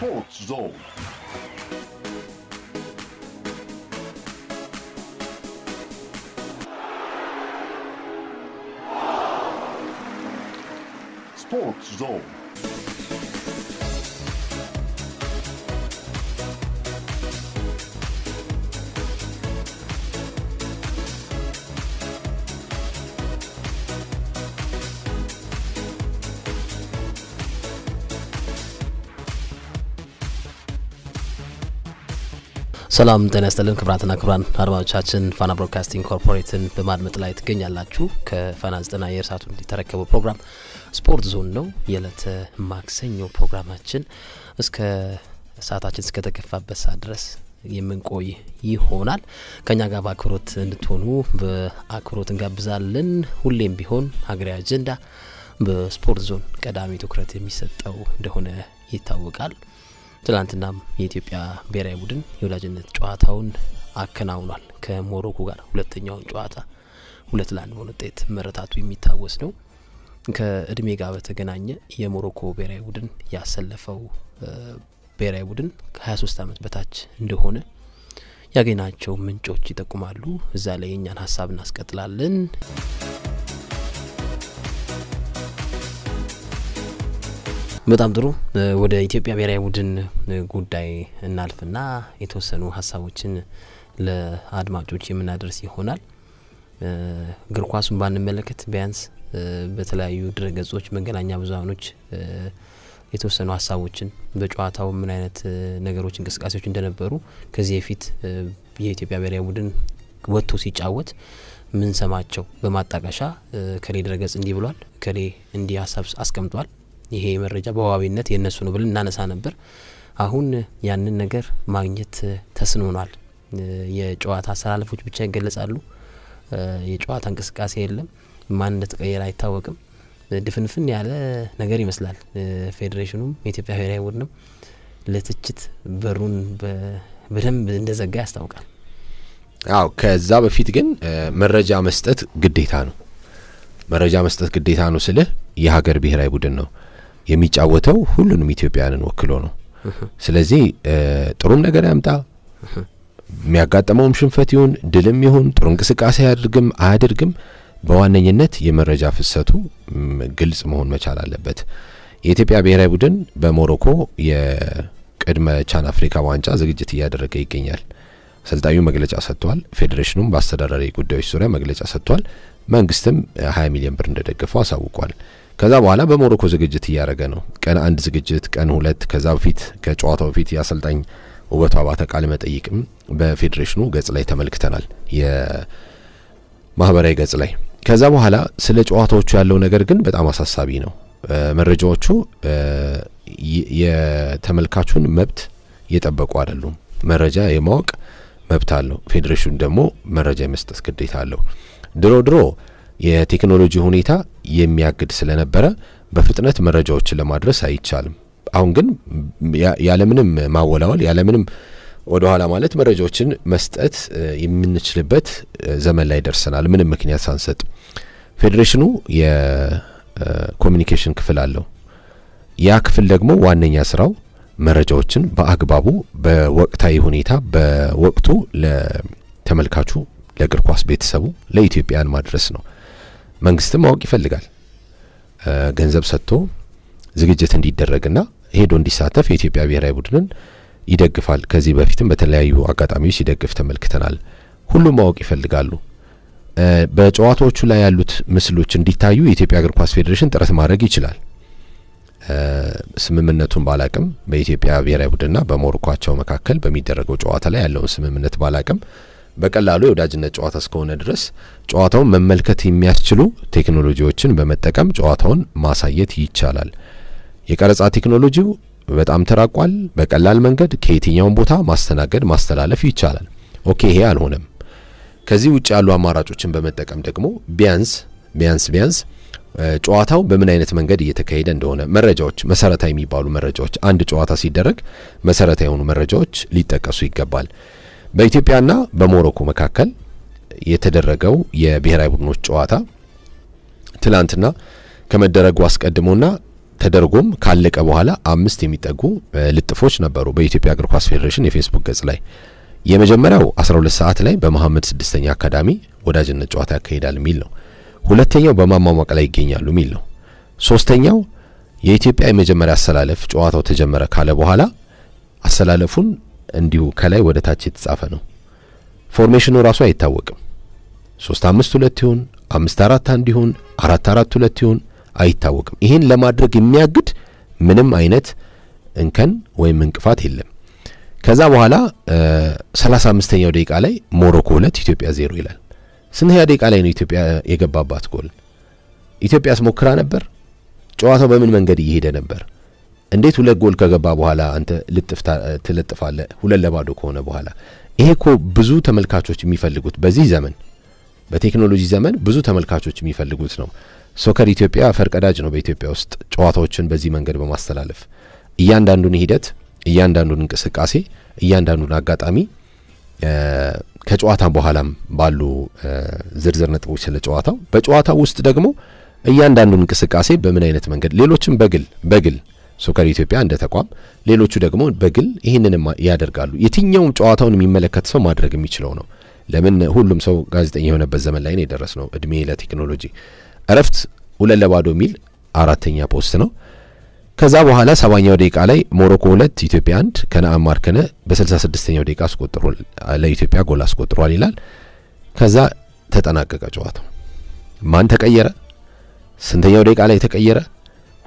Sports Zone. Sports Zone. ሰላም ጤና ይስጥልን ክብራትና ክብራን አድማጮቻችን ፋና ብሮድካስቲንግ ኮርፖሬትን በማድመጥ ላይ ትገኛላችሁ። ከፋና ዘጠና የእርሳቱን የተረከበው ፕሮግራም ስፖርት ዞን ነው። የዕለተ ማክሰኞ ፕሮግራማችን እስከ ሰዓታችን እስከተገፋበት ሰዓት ድረስ የምንቆይ ይሆናል። ከኛ ጋር በአክብሮት እንድትሆኑ በአክብሮት እንጋብዛለን። ሁሌም ቢሆን ሀገራዊ አጀንዳ በስፖርት ዞን ቀዳሚ ትኩረት የሚሰጠው እንደሆነ ይታወቃል። ትላንትና የኢትዮጵያ ብሔራዊ ቡድን የወዳጅነት ጨዋታውን አከናውኗል ከሞሮኮ ጋር ሁለተኛውን ጨዋታ ሁለት ለአንድ በሆነ ውጤት መረታቱ የሚታወስ ነው። ከእድሜ ጋር በተገናኘ የሞሮኮ ብሔራዊ ቡድን ያሰለፈው ብሔራዊ ቡድን ከ23 ዓመት በታች እንደሆነ ያገናቸው ምንጮች ይጠቁማሉ። እዛ ላይ የእኛን ሀሳብ እናስቀጥላለን። በጣም ጥሩ። ወደ ኢትዮጵያ ብሔራዊ ቡድን ጉዳይ እናልፍና የተወሰኑ ሀሳቦችን ለአድማጮች የምናደርስ ይሆናል። እግር ኳሱን ባንመለከት ቢያንስ በተለያዩ ድረገጾች፣ መገናኛ ብዙሀኖች የተወሰኑ ሀሳቦችን በጨዋታው ምን አይነት ነገሮች፣ እንቅስቃሴዎች እንደነበሩ ከዚህ በፊት የኢትዮጵያ ብሔራዊ ቡድን ወጥቶ ሲጫወት ምን ሰማቸው በማጣቀሻ ከሌ ድረገጽ እንዲህ ብሏል፣ ከሌ እንዲህ ሀሳብ አስቀምጧል ይሄ መረጃ በዋቢነት የእነሱ ነው ብለን እናነሳ ነበር። አሁን ያንን ነገር ማግኘት ተስኖናል። የጨዋታ አሰላለፎች ብቻ ይገለጻሉ። የጨዋታ እንቅስቃሴ የለም። ማን እንደተቀየረ አይታወቅም። ድፍንፍን ያለ ነገር ይመስላል። ፌዴሬሽኑም የኢትዮጵያ ብሔራዊ ቡድንም ለትችት በሩን በደንብ እንደዘጋ ያስታውቃል። አዎ ከዛ በፊት ግን መረጃ መስጠት ግዴታ ነው። መረጃ መስጠት ግዴታ ነው ስልህ የሀገር ብሔራዊ ቡድን ነው። የሚጫወተው ሁሉንም ኢትዮጵያውያንን ወክሎ ነው። ስለዚህ ጥሩም ነገር ያምጣ የሚያጋጠመውም ሽንፈት ይሁን ድልም ይሁን ጥሩ እንቅስቃሴ አያድርግም አያድርግም በዋነኝነት የመረጃ ፍሰቱ ግልጽ መሆን መቻል አለበት። የኢትዮጵያ ብሔራዊ ቡድን በሞሮኮ የቅድመ ቻን አፍሪካ ዋንጫ ዝግጅት እያደረገ ይገኛል። አሰልጣኙ መግለጫ ሰጥቷል። ፌዴሬሽኑም በአስተዳዳሪ ጉዳዮች ዙሪያ መግለጫ ሰጥቷል። መንግስትም 20 ሚሊዮን ብር እንደደገፈው አሳውቋል። ከዛ በኋላ በሞሮኮ ዝግጅት እያደረገ ነው። ቀን አንድ ዝግጅት፣ ቀን ሁለት። ከዛ በፊት ከጨዋታው በፊት የአሰልጣኝ ውበቱ አባተ ቃለ መጠይቅም በፌዴሬሽኑ ገጽ ላይ ተመልክተናል፣ የማህበራዊ ገጽ ላይ። ከዛ በኋላ ስለ ጨዋታዎቹ ያለው ነገር ግን በጣም አሳሳቢ ነው። መረጃዎቹ የተመልካቹን መብት እየጠበቁ አይደሉም። መረጃ የማወቅ መብት አለው፣ ፌዴሬሽኑ ደግሞ መረጃ የመስጠት ግዴታ አለው። ድሮ ድሮ የቴክኖሎጂ ሁኔታ የሚያግድ ስለነበረ በፍጥነት መረጃዎችን ለማድረስ አይቻልም። አሁን ግን ያለምንም ማወላወል ያለምንም ወደኋላ ማለት መረጃዎችን መስጠት የምንችልበት ዘመን ላይ ደርሰናል። ምንም ምክንያት ሳንሰጥ ፌዴሬሽኑ የኮሚኒኬሽን ክፍል አለው። ያ ክፍል ደግሞ ዋነኛ ስራው መረጃዎችን በአግባቡ በወቅታዊ ሁኔታ በወቅቱ ለተመልካቹ፣ ለእግር ኳስ ቤተሰቡ፣ ለኢትዮጵያን ማድረስ ነው። መንግስትም ማወቅ ይፈልጋል። ገንዘብ ሰጥቶ ዝግጅት እንዲደረግና ሄዶ እንዲሳተፍ የኢትዮጵያ ብሔራዊ ቡድንን ይደግፋል። ከዚህ በፊትም በተለያዩ አጋጣሚዎች ሲደግፍ ተመልክተናል። ሁሉም ማወቅ ይፈልጋሉ። በጨዋታዎቹ ላይ ያሉት ምስሎች እንዲታዩ የኢትዮጵያ እግር ኳስ ፌዴሬሽን ጥረት ማድረግ ይችላል። ስምምነቱን ባላቅም በኢትዮጵያ ብሔራዊ ቡድንና በሞሮኳቸው መካከል በሚደረገው ጨዋታ ላይ ያለውን ስምምነት ባላቅም በቀላሉ የወዳጅነት ጨዋታ እስከሆነ ድረስ ጨዋታውን መመልከት የሚያስችሉ ቴክኖሎጂዎችን በመጠቀም ጨዋታውን ማሳየት ይቻላል። የቀረጻ ቴክኖሎጂው በጣም ተራቋል። በቀላል መንገድ ከየትኛውን ቦታ ማስተናገድ ማስተላለፍ ይቻላል። ኦኬ ይሄ አልሆነም። ከዚህ ውጭ ያሉ አማራጮችን በመጠቀም ደግሞ ቢያንስ ቢያንስ ቢያንስ ጨዋታው በምን አይነት መንገድ እየተካሄደ እንደሆነ መረጃዎች፣ መሰረታዊ የሚባሉ መረጃዎች አንድ ጨዋታ ሲደረግ መሰረታዊ የሆኑ መረጃዎች ሊጠቀሱ ይገባል። በኢትዮጵያና በሞሮኮ መካከል የተደረገው የብሔራዊ ቡድኖች ጨዋታ ትላንትና ከመደረጉ አስቀድሞና ተደርጎም ካለቀ በኋላ አምስት የሚጠጉ ልጥፎች ነበሩ በኢትዮጵያ እግር ኳስ ፌዴሬሽን የፌስቡክ ገጽ ላይ። የመጀመሪያው 12 ሰዓት ላይ በመሐመድ ስድስተኛ አካዳሚ ወዳጅነት ጨዋታ ያካሂዳል የሚል ነው። ሁለተኛው በማሟሟቅ ላይ ይገኛሉ የሚል ነው። ሶስተኛው የኢትዮጵያ የመጀመሪያ አሰላለፍ ጨዋታው ተጀመረ ካለ በኋላ አሰላለፉን እንዲሁ ከላይ ወደ ታች የተጻፈ ነው። ፎርሜሽኑ ራሱ አይታወቅም። ሶስት አምስት ሁለት ይሁን አምስት አራት አንድ ይሁን አራት አራት ሁለት ይሁን አይታወቅም። ይህን ለማድረግ የሚያግድ ምንም አይነት እንከን ወይም እንቅፋት የለም። ከዛ በኋላ 35ኛው ደቂቃ ላይ ሞሮኮ 2 ኢትዮጵያ ዜሮ ይላል። ስንተኛ ደቂቃ ላይ ነው ኢትዮጵያ የገባባት ጎል? ኢትዮጵያስ ሞክራ ነበር? ጨዋታው በምን መንገድ እየሄደ ነበር? እንዴት ሁለት ጎል ከገባ በኋላ አንተ ልጥፍ ትለጥፋለ? ሁለት ለባዶ ከሆነ በኋላ ይሄ እኮ ብዙ ተመልካቾች የሚፈልጉት በዚህ ዘመን በቴክኖሎጂ ዘመን ብዙ ተመልካቾች የሚፈልጉት ነው። ሶከር ኢትዮጵያ ፈርቀዳጅ ነው በኢትዮጵያ ውስጥ ጨዋታዎችን በዚህ መንገድ በማስተላለፍ እያንዳንዱን ሂደት፣ እያንዳንዱን እንቅስቃሴ፣ እያንዳንዱን አጋጣሚ ከጨዋታ በኋላም ባሉ ዝርዝር ነጥቦች ስለ ጨዋታው በጨዋታው ውስጥ ደግሞ እያንዳንዱን እንቅስቃሴ በምን አይነት መንገድ ሌሎችም በግል በግል ሶከር ኢትዮጵያ እንደ ተቋም፣ ሌሎቹ ደግሞ በግል ይህንን ያደርጋሉ። የትኛውም ጨዋታውን የሚመለከት ሰው ማድረግ የሚችለው ነው። ለምን ሁሉም ሰው ጋዜጠኛ የሆነበት ዘመን ላይ ነው የደረስ ነው። እድሜ ለቴክኖሎጂ። እረፍት ሁለት ለባዶ የሚል አራተኛ ፖስት ነው። ከዛ በኋላ ሰባኛው ደቂቃ ላይ ሞሮኮ ሁለት ኢትዮጵያ አንድ ከነአም ማርከነ በስልሳ ስድስተኛው ደቂቃ አስቆጥሮ ለኢትዮጵያ ጎል አስቆጥሯል ይላል። ከዛ ተጠናቀቀ ጨዋታው። ማን ተቀየረ? ስንተኛው ደቂቃ ላይ ተቀየረ?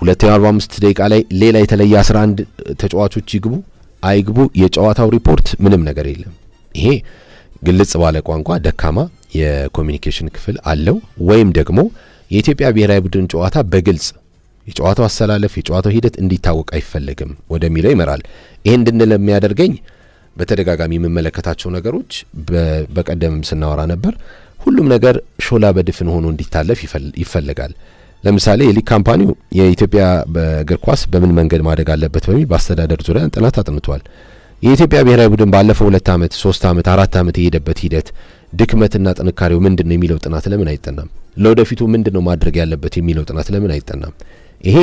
ሁለተኛው 45 ደቂቃ ላይ ሌላ የተለየ 11 ተጫዋቾች ይግቡ አይግቡ የጨዋታው ሪፖርት ምንም ነገር የለም። ይሄ ግልጽ ባለ ቋንቋ ደካማ የኮሚኒኬሽን ክፍል አለው ወይም ደግሞ የኢትዮጵያ ብሔራዊ ቡድን ጨዋታ በግልጽ የጨዋታው አሰላለፍ የጨዋታው ሂደት እንዲታወቅ አይፈለግም ወደሚለው ይመራል። ይሄ እንድንል የሚያደርገኝ በተደጋጋሚ የምመለከታቸው ነገሮች በቀደምም ስናወራ ነበር። ሁሉም ነገር ሾላ በድፍን ሆኖ እንዲታለፍ ይፈልጋል። ለምሳሌ የሊግ ካምፓኒው የኢትዮጵያ እግር ኳስ በምን መንገድ ማደግ አለበት በሚል በአስተዳደር ዙሪያ ጥናት አጥንቷል። የኢትዮጵያ ብሔራዊ ቡድን ባለፈው ሁለት ዓመት፣ ሶስት ዓመት፣ አራት ዓመት የሄደበት ሂደት ድክመትና ጥንካሬው ምንድን ነው የሚለው ጥናት ለምን አይጠናም? ለወደፊቱ ምንድን ነው ማድረግ ያለበት የሚለው ጥናት ለምን አይጠናም? ይሄ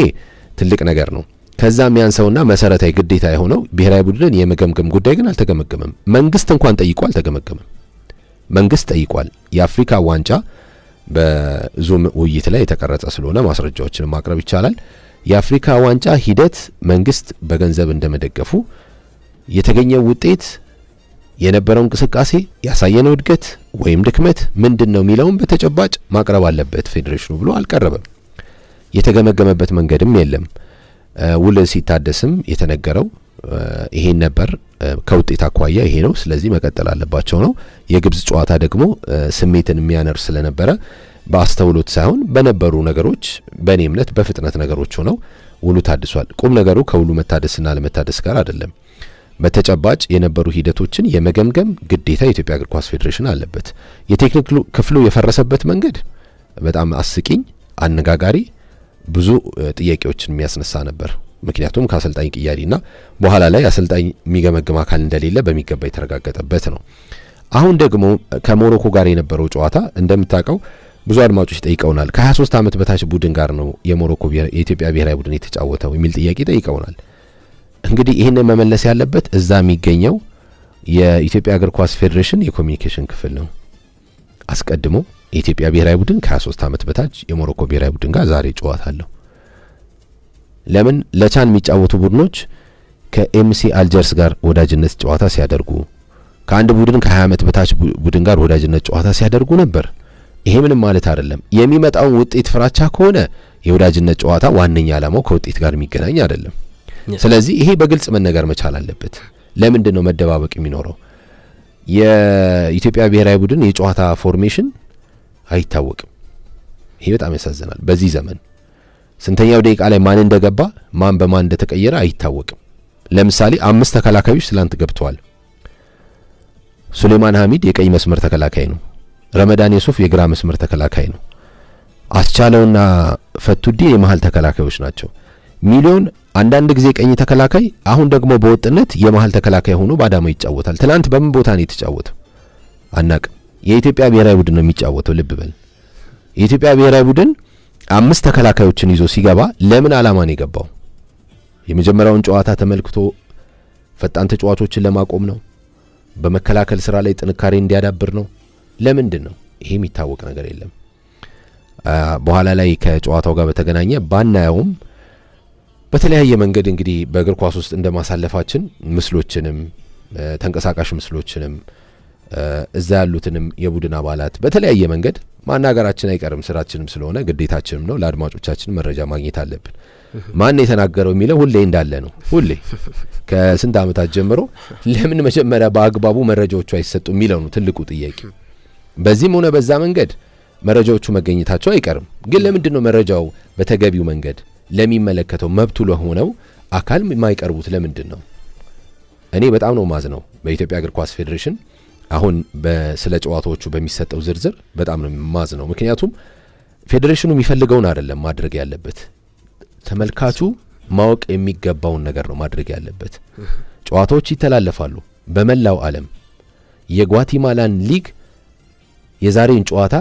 ትልቅ ነገር ነው። ከዛ የሚያንሰውና መሰረታዊ ግዴታ የሆነው ብሔራዊ ቡድንን የመገምገም ጉዳይ ግን አልተገመገመም። መንግስት እንኳን ጠይቆ አልተገመገመም። መንግስት ጠይቋል። የአፍሪካ ዋንጫ በዙም ውይይት ላይ የተቀረጸ ስለሆነ ማስረጃዎችን ማቅረብ ይቻላል። የአፍሪካ ዋንጫ ሂደት መንግስት በገንዘብ እንደመደገፉ የተገኘው ውጤት የነበረው እንቅስቃሴ ያሳየነው እድገት ወይም ድክመት ምንድን ነው የሚለውን በተጨባጭ ማቅረብ አለበት ፌዴሬሽኑ ብሎ አልቀረበም። የተገመገመበት መንገድም የለም። ውል ሲታደስም የተነገረው ይሄን ነበር ከውጤት አኳያ ይሄ ነው። ስለዚህ መቀጠል አለባቸው ነው። የግብጽ ጨዋታ ደግሞ ስሜትን የሚያነር ስለነበረ በአስተውሎት ሳይሆን በነበሩ ነገሮች በእኔ እምነት በፍጥነት ነገሮች ሆነው ውሉ ታድሷል። ቁም ነገሩ ከውሉ መታደስና ለመታደስ ጋር አይደለም። በተጨባጭ የነበሩ ሂደቶችን የመገምገም ግዴታ የኢትዮጵያ እግር ኳስ ፌዴሬሽን አለበት። የቴክኒክ ክፍሉ የፈረሰበት መንገድ በጣም አስቂኝ፣ አነጋጋሪ፣ ብዙ ጥያቄዎችን የሚያስነሳ ነበር። ምክንያቱም ከአሰልጣኝ ቅያሪና በኋላ ላይ አሰልጣኝ የሚገመግም አካል እንደሌለ በሚገባ የተረጋገጠበት ነው። አሁን ደግሞ ከሞሮኮ ጋር የነበረው ጨዋታ እንደምታውቀው ብዙ አድማጮች ጠይቀውናል። ከ23 ዓመት በታች ቡድን ጋር ነው የሞሮኮ የኢትዮጵያ ብሔራዊ ቡድን የተጫወተው የሚል ጥያቄ ጠይቀውናል። እንግዲህ ይህንን መመለስ ያለበት እዛ የሚገኘው የኢትዮጵያ እግር ኳስ ፌዴሬሽን የኮሚኒኬሽን ክፍል ነው። አስቀድሞ የኢትዮጵያ ብሔራዊ ቡድን ከ23 ዓመት በታች የሞሮኮ ብሔራዊ ቡድን ጋር ዛሬ ጨዋታ አለው። ለምን ለቻን የሚጫወቱ ቡድኖች ከኤምሲ አልጀርስ ጋር ወዳጅነት ጨዋታ ሲያደርጉ ከአንድ ቡድን ከ20 ዓመት በታች ቡድን ጋር ወዳጅነት ጨዋታ ሲያደርጉ ነበር። ይሄ ምንም ማለት አይደለም። የሚመጣውን ውጤት ፍራቻ ከሆነ የወዳጅነት ጨዋታ ዋነኛ ዓላማው ከውጤት ጋር የሚገናኝ አይደለም። ስለዚህ ይሄ በግልጽ መነገር መቻል አለበት። ለምንድን ነው መደባበቅ የሚኖረው? የኢትዮጵያ ብሔራዊ ቡድን የጨዋታ ፎርሜሽን አይታወቅም። ይሄ በጣም ያሳዝናል በዚህ ዘመን ስንተኛው ደቂቃ ላይ ማን እንደገባ ማን በማን እንደተቀየረ አይታወቅም። ለምሳሌ አምስት ተከላካዮች ትላንት ገብተዋል። ሱሌማን ሀሚድ የቀኝ መስመር ተከላካይ ነው። ረመዳን የሱፍ የግራ መስመር ተከላካይ ነው። አስቻለውና ፈቱዴ የመሀል ተከላካዮች ናቸው። ሚሊዮን አንዳንድ ጊዜ ቀኝ ተከላካይ፣ አሁን ደግሞ በወጥነት የመሀል ተከላካይ ሆኖ በአዳማው ይጫወታል። ትናንት በምን ቦታ ነው የተጫወተው? አናቅም። የኢትዮጵያ ብሔራዊ ቡድን ነው የሚጫወተው። ልብ በል የኢትዮጵያ ብሔራዊ ቡድን አምስት ተከላካዮችን ይዞ ሲገባ ለምን ዓላማ ነው የገባው? የመጀመሪያውን ጨዋታ ተመልክቶ ፈጣን ተጫዋቾችን ለማቆም ነው? በመከላከል ስራ ላይ ጥንካሬ እንዲያዳብር ነው? ለምንድን ነው? ይሄ የሚታወቅ ነገር የለም። በኋላ ላይ ከጨዋታው ጋር በተገናኘ ባናየውም በተለያየ መንገድ እንግዲህ በእግር ኳስ ውስጥ እንደማሳለፋችን ምስሎችንም ተንቀሳቃሽ ምስሎችንም እዛ ያሉትንም የቡድን አባላት በተለያየ መንገድ ማናገራችን አይቀርም ስራችንም ስለሆነ ግዴታችንም ነው። ለአድማጮቻችን መረጃ ማግኘት አለብን። ማን የተናገረው የሚለው ሁሌ እንዳለ ነው። ሁሌ ከስንት ዓመታት ጀምሮ ለምን መጀመሪያ በአግባቡ መረጃዎቹ አይሰጡ የሚለው ነው ትልቁ ጥያቄ። በዚህም ሆነ በዛ መንገድ መረጃዎቹ መገኘታቸው አይቀርም። ግን ለምንድን ነው መረጃው በተገቢው መንገድ ለሚመለከተው መብቱ ለሆነው አካል የማይቀርቡት ለምንድን ነው? እኔ በጣም ነው ማዝ ነው በኢትዮጵያ እግር ኳስ ፌዴሬሽን አሁን ስለ ጨዋታዎቹ በሚሰጠው ዝርዝር በጣም ነው የማዝ ነው። ምክንያቱም ፌዴሬሽኑ የሚፈልገውን አይደለም ማድረግ ያለበት፣ ተመልካቹ ማወቅ የሚገባውን ነገር ነው ማድረግ ያለበት። ጨዋታዎች ይተላለፋሉ በመላው ዓለም። የጓቲማላን ሊግ የዛሬን ጨዋታ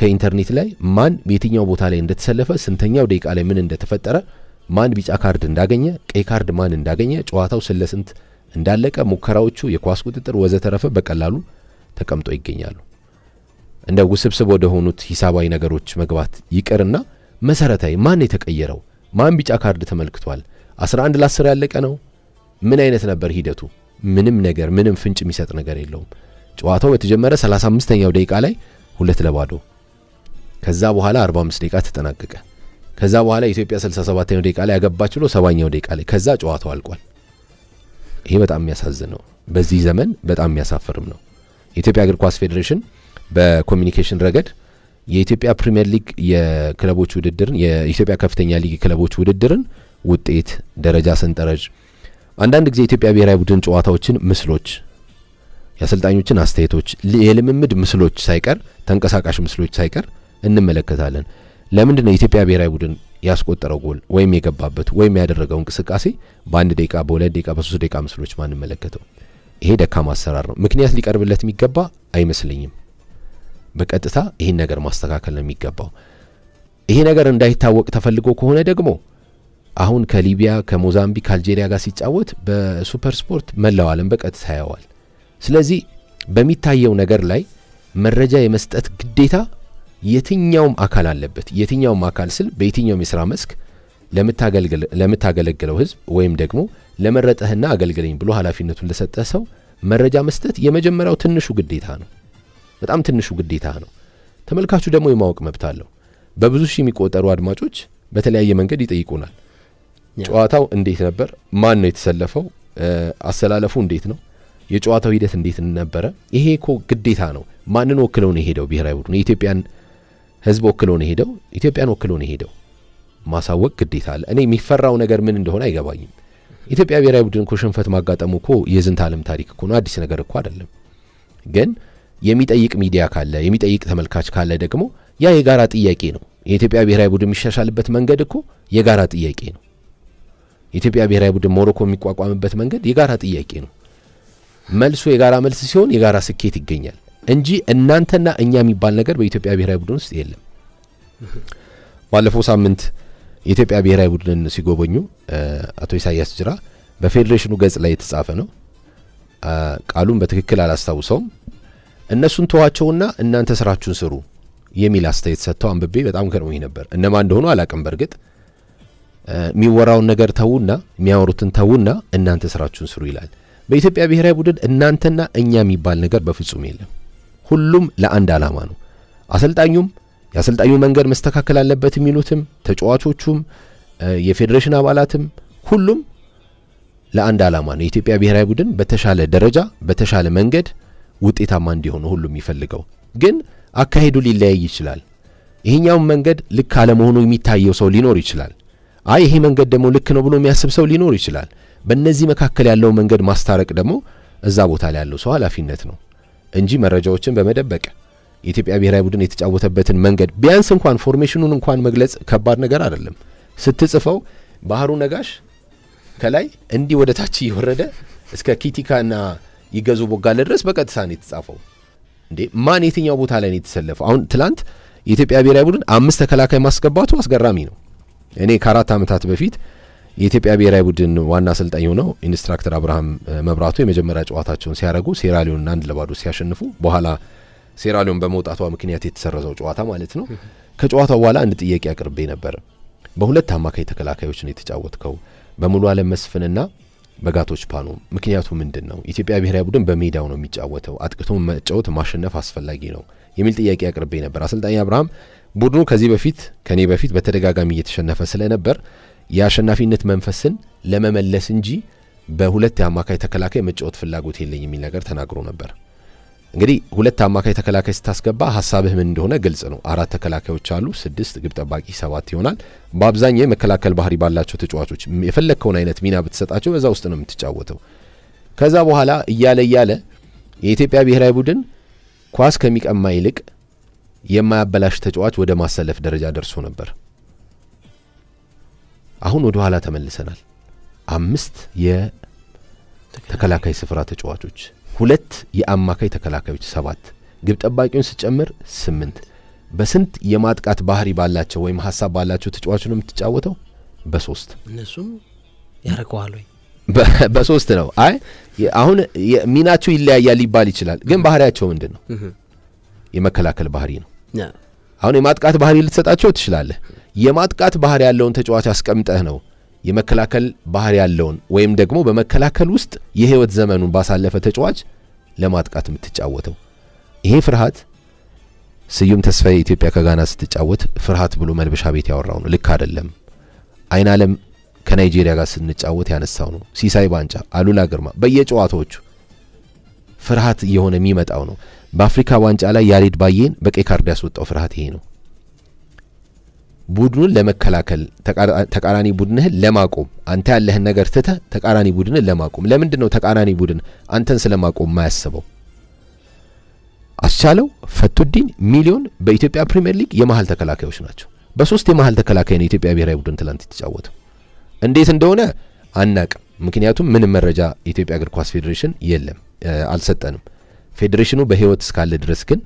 ከኢንተርኔት ላይ ማን በየትኛው ቦታ ላይ እንደተሰለፈ፣ ስንተኛው ደቂቃ ላይ ምን እንደተፈጠረ፣ ማን ቢጫ ካርድ እንዳገኘ፣ ቀይ ካርድ ማን እንዳገኘ፣ ጨዋታው ስለስንት እንዳለቀ ሙከራዎቹ፣ የኳስ ቁጥጥር ወዘተረፈ በቀላሉ ተቀምጦ ይገኛሉ። እንደ ውስብስብ ወደሆኑት ሂሳባዊ ነገሮች መግባት ይቅርና መሰረታዊ ማን የተቀየረው ማን ቢጫ ካርድ ተመልክቷል 11 ለ10 ያለቀ ነው ምን አይነት ነበር ሂደቱ ምንም ነገር ምንም ፍንጭ የሚሰጥ ነገር የለውም ጨዋታው በተጀመረ 35ኛው ደቂቃ ላይ ሁለት ለባዶ ከዛ በኋላ 45 ደቂቃ ተጠናቀቀ ከዛ በኋላ ኢትዮጵያ 67ኛው ደቂቃ ላይ ያገባች ብሎ 70ኛው ደቂቃ ላይ ከዛ ጨዋታው አልቋል ይሄ በጣም የሚያሳዝን ነው። በዚህ ዘመን በጣም የሚያሳፍርም ነው። የኢትዮጵያ እግር ኳስ ፌዴሬሽን በኮሚኒኬሽን ረገድ የኢትዮጵያ ፕሪምየር ሊግ የክለቦች ውድድርን የኢትዮጵያ ከፍተኛ ሊግ የክለቦች ውድድርን ውጤት፣ ደረጃ ሰንጠረዥ፣ አንዳንድ ጊዜ የኢትዮጵያ ብሔራዊ ቡድን ጨዋታዎችን ምስሎች፣ የአሰልጣኞችን አስተያየቶች፣ የልምምድ ምስሎች ሳይቀር ተንቀሳቃሽ ምስሎች ሳይቀር እንመለከታለን። ለምንድን ነው የኢትዮጵያ ብሔራዊ ቡድን ያስቆጠረው ጎል ወይም የገባበት ወይም ያደረገው እንቅስቃሴ በአንድ ደቂቃ፣ በሁለት ደቂቃ፣ በሶስት ደቂቃ ምስሎች ማንመለከተው። ይሄ ደካማ አሰራር ነው። ምክንያት ሊቀርብለት የሚገባ አይመስለኝም። በቀጥታ ይህን ነገር ማስተካከል ነው የሚገባው። ይሄ ነገር እንዳይታወቅ ተፈልጎ ከሆነ ደግሞ አሁን ከሊቢያ ከሞዛምቢክ ከአልጄሪያ ጋር ሲጫወት በሱፐር ስፖርት መላው ዓለም በቀጥታ ያየዋል። ስለዚህ በሚታየው ነገር ላይ መረጃ የመስጠት ግዴታ የትኛውም አካል አለበት። የትኛውም አካል ስል በየትኛውም የስራ መስክ ለምታገለግለው ህዝብ ወይም ደግሞ ለመረጠህና አገልግለኝ ብሎ ኃላፊነቱን ለሰጠህ ሰው መረጃ መስጠት የመጀመሪያው ትንሹ ግዴታ ነው። በጣም ትንሹ ግዴታ ነው። ተመልካቹ ደግሞ የማወቅ መብት አለው። በብዙ ሺህ የሚቆጠሩ አድማጮች በተለያየ መንገድ ይጠይቁናል። ጨዋታው እንዴት ነበር? ማን ነው የተሰለፈው? አሰላለፉ እንዴት ነው? የጨዋታው ሂደት እንዴት ነበረ? ይሄ እኮ ግዴታ ነው። ማንን ወክለው ነው የሄደው ብሔራዊ ቡድኑ? የኢትዮጵያን ህዝብ ወክሎ ነው ሄደው፣ ኢትዮጵያን ወክሎ ነው ሄደው። ማሳወቅ ግዴታ አለ። እኔ የሚፈራው ነገር ምን እንደሆነ አይገባኝም። ኢትዮጵያ ብሔራዊ ቡድን እኮ ሽንፈት ማጋጠሙ እኮ የዝንተ ዓለም ታሪክ እኮ ነው፣ አዲስ ነገር እኮ አይደለም። ግን የሚጠይቅ ሚዲያ ካለ የሚጠይቅ ተመልካች ካለ ደግሞ ያ የጋራ ጥያቄ ነው። የኢትዮጵያ ብሔራዊ ቡድን የሚሻሻልበት መንገድ እኮ የጋራ ጥያቄ ነው። የኢትዮጵያ ብሔራዊ ቡድን ሞሮኮ የሚቋቋምበት መንገድ የጋራ ጥያቄ ነው። መልሱ የጋራ መልስ ሲሆን የጋራ ስኬት ይገኛል። እንጂ እናንተና እኛ የሚባል ነገር በኢትዮጵያ ብሔራዊ ቡድን ውስጥ የለም። ባለፈው ሳምንት የኢትዮጵያ ብሔራዊ ቡድንን ሲጎበኙ አቶ ኢሳያስ ጅራ በፌዴሬሽኑ ገጽ ላይ የተጻፈ ነው። ቃሉን በትክክል አላስታውሰውም። እነሱን ተዋቸውና እናንተ ስራችሁን ስሩ የሚል አስተያየት ሰጥተው አንብቤ በጣም ገርሞኝ ነበር። እነማ እንደሆኑ አላቅም። በእርግጥ የሚወራውን ነገር ተዉና የሚያወሩትን ተዉና እናንተ ስራችሁን ስሩ ይላል። በኢትዮጵያ ብሔራዊ ቡድን እናንተና እኛ የሚባል ነገር በፍጹም የለም። ሁሉም ለአንድ ዓላማ ነው። አሰልጣኙም የአሰልጣኙ መንገድ መስተካከል አለበት የሚሉትም ተጫዋቾቹም የፌዴሬሽን አባላትም ሁሉም ለአንድ ዓላማ ነው። የኢትዮጵያ ብሔራዊ ቡድን በተሻለ ደረጃ በተሻለ መንገድ ውጤታማ እንዲሆኑ ሁሉም የሚፈልገው ግን አካሄዱ ሊለያይ ይችላል። ይህኛውን መንገድ ልክ አለመሆኑ የሚታየው ሰው ሊኖር ይችላል። አይ ይሄ መንገድ ደግሞ ልክ ነው ብሎ የሚያስብ ሰው ሊኖር ይችላል። በእነዚህ መካከል ያለው መንገድ ማስታረቅ ደግሞ እዛ ቦታ ላይ ያለው ሰው ኃላፊነት ነው። እንጂ መረጃዎችን በመደበቅ የኢትዮጵያ ብሔራዊ ቡድን የተጫወተበትን መንገድ ቢያንስ እንኳን ፎርሜሽኑን እንኳን መግለጽ ከባድ ነገር አይደለም። ስትጽፈው ባህሩ ነጋሽ ከላይ እንዲህ ወደ ታች እየወረደ እስከ ኪቲካና ይገዙ ቦጋለ ድረስ በቀጥታ ነው የተጻፈው። እንዴ ማን የትኛው ቦታ ላይ ነው የተሰለፈው? አሁን ትላንት የኢትዮጵያ ብሔራዊ ቡድን አምስት ተከላካይ ማስገባቱ አስገራሚ ነው። እኔ ከአራት ዓመታት በፊት የኢትዮጵያ ብሔራዊ ቡድን ዋና አሰልጣኝ ሆነው ኢንስትራክተር አብርሃም መብራቱ የመጀመሪያ ጨዋታቸውን ሲያደርጉ ሴራሊዮንን አንድ ለባዶ ሲያሸንፉ በኋላ ሴራሊዮን በመውጣቷ ምክንያት የተሰረዘው ጨዋታ ማለት ነው። ከጨዋታው በኋላ አንድ ጥያቄ አቅርቤ ነበር። በሁለት አማካይ ተከላካዮች ነው የተጫወትከው፣ በሙሉ አለም መስፍንና በጋቶች ፓኖ። ምክንያቱ ምንድን ነው? ኢትዮጵያ ብሔራዊ ቡድን በሜዳው ነው የሚጫወተው፣ አጥቅቶ መጫወት ማሸነፍ አስፈላጊ ነው የሚል ጥያቄ አቅርቤ ነበር። አሰልጣኝ አብርሃም ቡድኑ ከዚህ በፊት ከኔ በፊት በተደጋጋሚ እየተሸነፈ ስለነበር የአሸናፊነት መንፈስን ለመመለስ እንጂ በሁለት የአማካይ ተከላካይ መጫወት ፍላጎት የለኝ የሚል ነገር ተናግሮ ነበር። እንግዲህ ሁለት አማካይ ተከላካይ ስታስገባ ሀሳብህ ምን እንደሆነ ግልጽ ነው። አራት ተከላካዮች አሉ፣ ስድስት ግብ ጠባቂ፣ ሰባት ይሆናል። በአብዛኛው የመከላከል ባህሪ ባላቸው ተጫዋቾች የፈለግከውን አይነት ሚና ብትሰጣቸው በዛ ውስጥ ነው የምትጫወተው። ከዛ በኋላ እያለ እያለ የኢትዮጵያ ብሔራዊ ቡድን ኳስ ከሚቀማ ይልቅ የማያበላሽ ተጫዋች ወደ ማሰለፍ ደረጃ ደርሶ ነበር። አሁን ወደ ኋላ ተመልሰናል። አምስት የተከላካይ ስፍራ ተጫዋቾች፣ ሁለት የአማካይ ተከላካዮች፣ ሰባት ግብ ጠባቂውን ስጨምር ስምንት። በስንት የማጥቃት ባህሪ ባላቸው ወይም ሀሳብ ባላቸው ተጫዋች ነው የምትጫወተው? በሶስት እነሱም ያደርገዋል ወይ? በሶስት ነው። አይ አሁን ሚናቸው ይለያያል ሊባል ይችላል፣ ግን ባህሪያቸው ምንድን ነው? የመከላከል ባህሪ ነው። አሁን የማጥቃት ባህሪ ልትሰጣቸው ትችላለህ። የማጥቃት ባህር ያለውን ተጫዋች አስቀምጠህ ነው የመከላከል ባህር ያለውን ወይም ደግሞ በመከላከል ውስጥ የህይወት ዘመኑን ባሳለፈ ተጫዋች ለማጥቃት የምትጫወተው። ይሄ ፍርሃት ስዩም ተስፋዬ ኢትዮጵያ ከጋና ስትጫወት ፍርሃት ብሎ መልበሻ ቤት ያወራው ነው። ልክ አይደለም። አይን አለም ከናይጄሪያ ጋር ስንጫወት ያነሳው ነው። ሲሳይ ባንጫ፣ አሉላ ግርማ በየጨዋታዎቹ ፍርሃት እየሆነ የሚመጣው ነው። በአፍሪካ ዋንጫ ላይ ያሬድ ባዬን በቀይ ካርድ ያስወጣው ፍርሃት ይሄ ነው። ቡድኑን ለመከላከል ተቃራኒ ቡድንህን ለማቆም አንተ ያለህን ነገር ትተህ ተቃራኒ ቡድንን ለማቆም ለምንድን ነው ተቃራኒ ቡድን አንተን ስለማቆም ማያስበው? አስቻለው፣ ፈቱዲን፣ ሚሊዮን በኢትዮጵያ ፕሪምየር ሊግ የመሀል ተከላካዮች ናቸው። በሶስት የመሀል ተከላካይ ነው የኢትዮጵያ ብሔራዊ ቡድን ትላንት የተጫወተው። እንዴት እንደሆነ አናቅም፣ ምክንያቱም ምንም መረጃ የኢትዮጵያ እግር ኳስ ፌዴሬሽን የለም አልሰጠንም። ፌዴሬሽኑ በህይወት እስካለ ድረስ ግን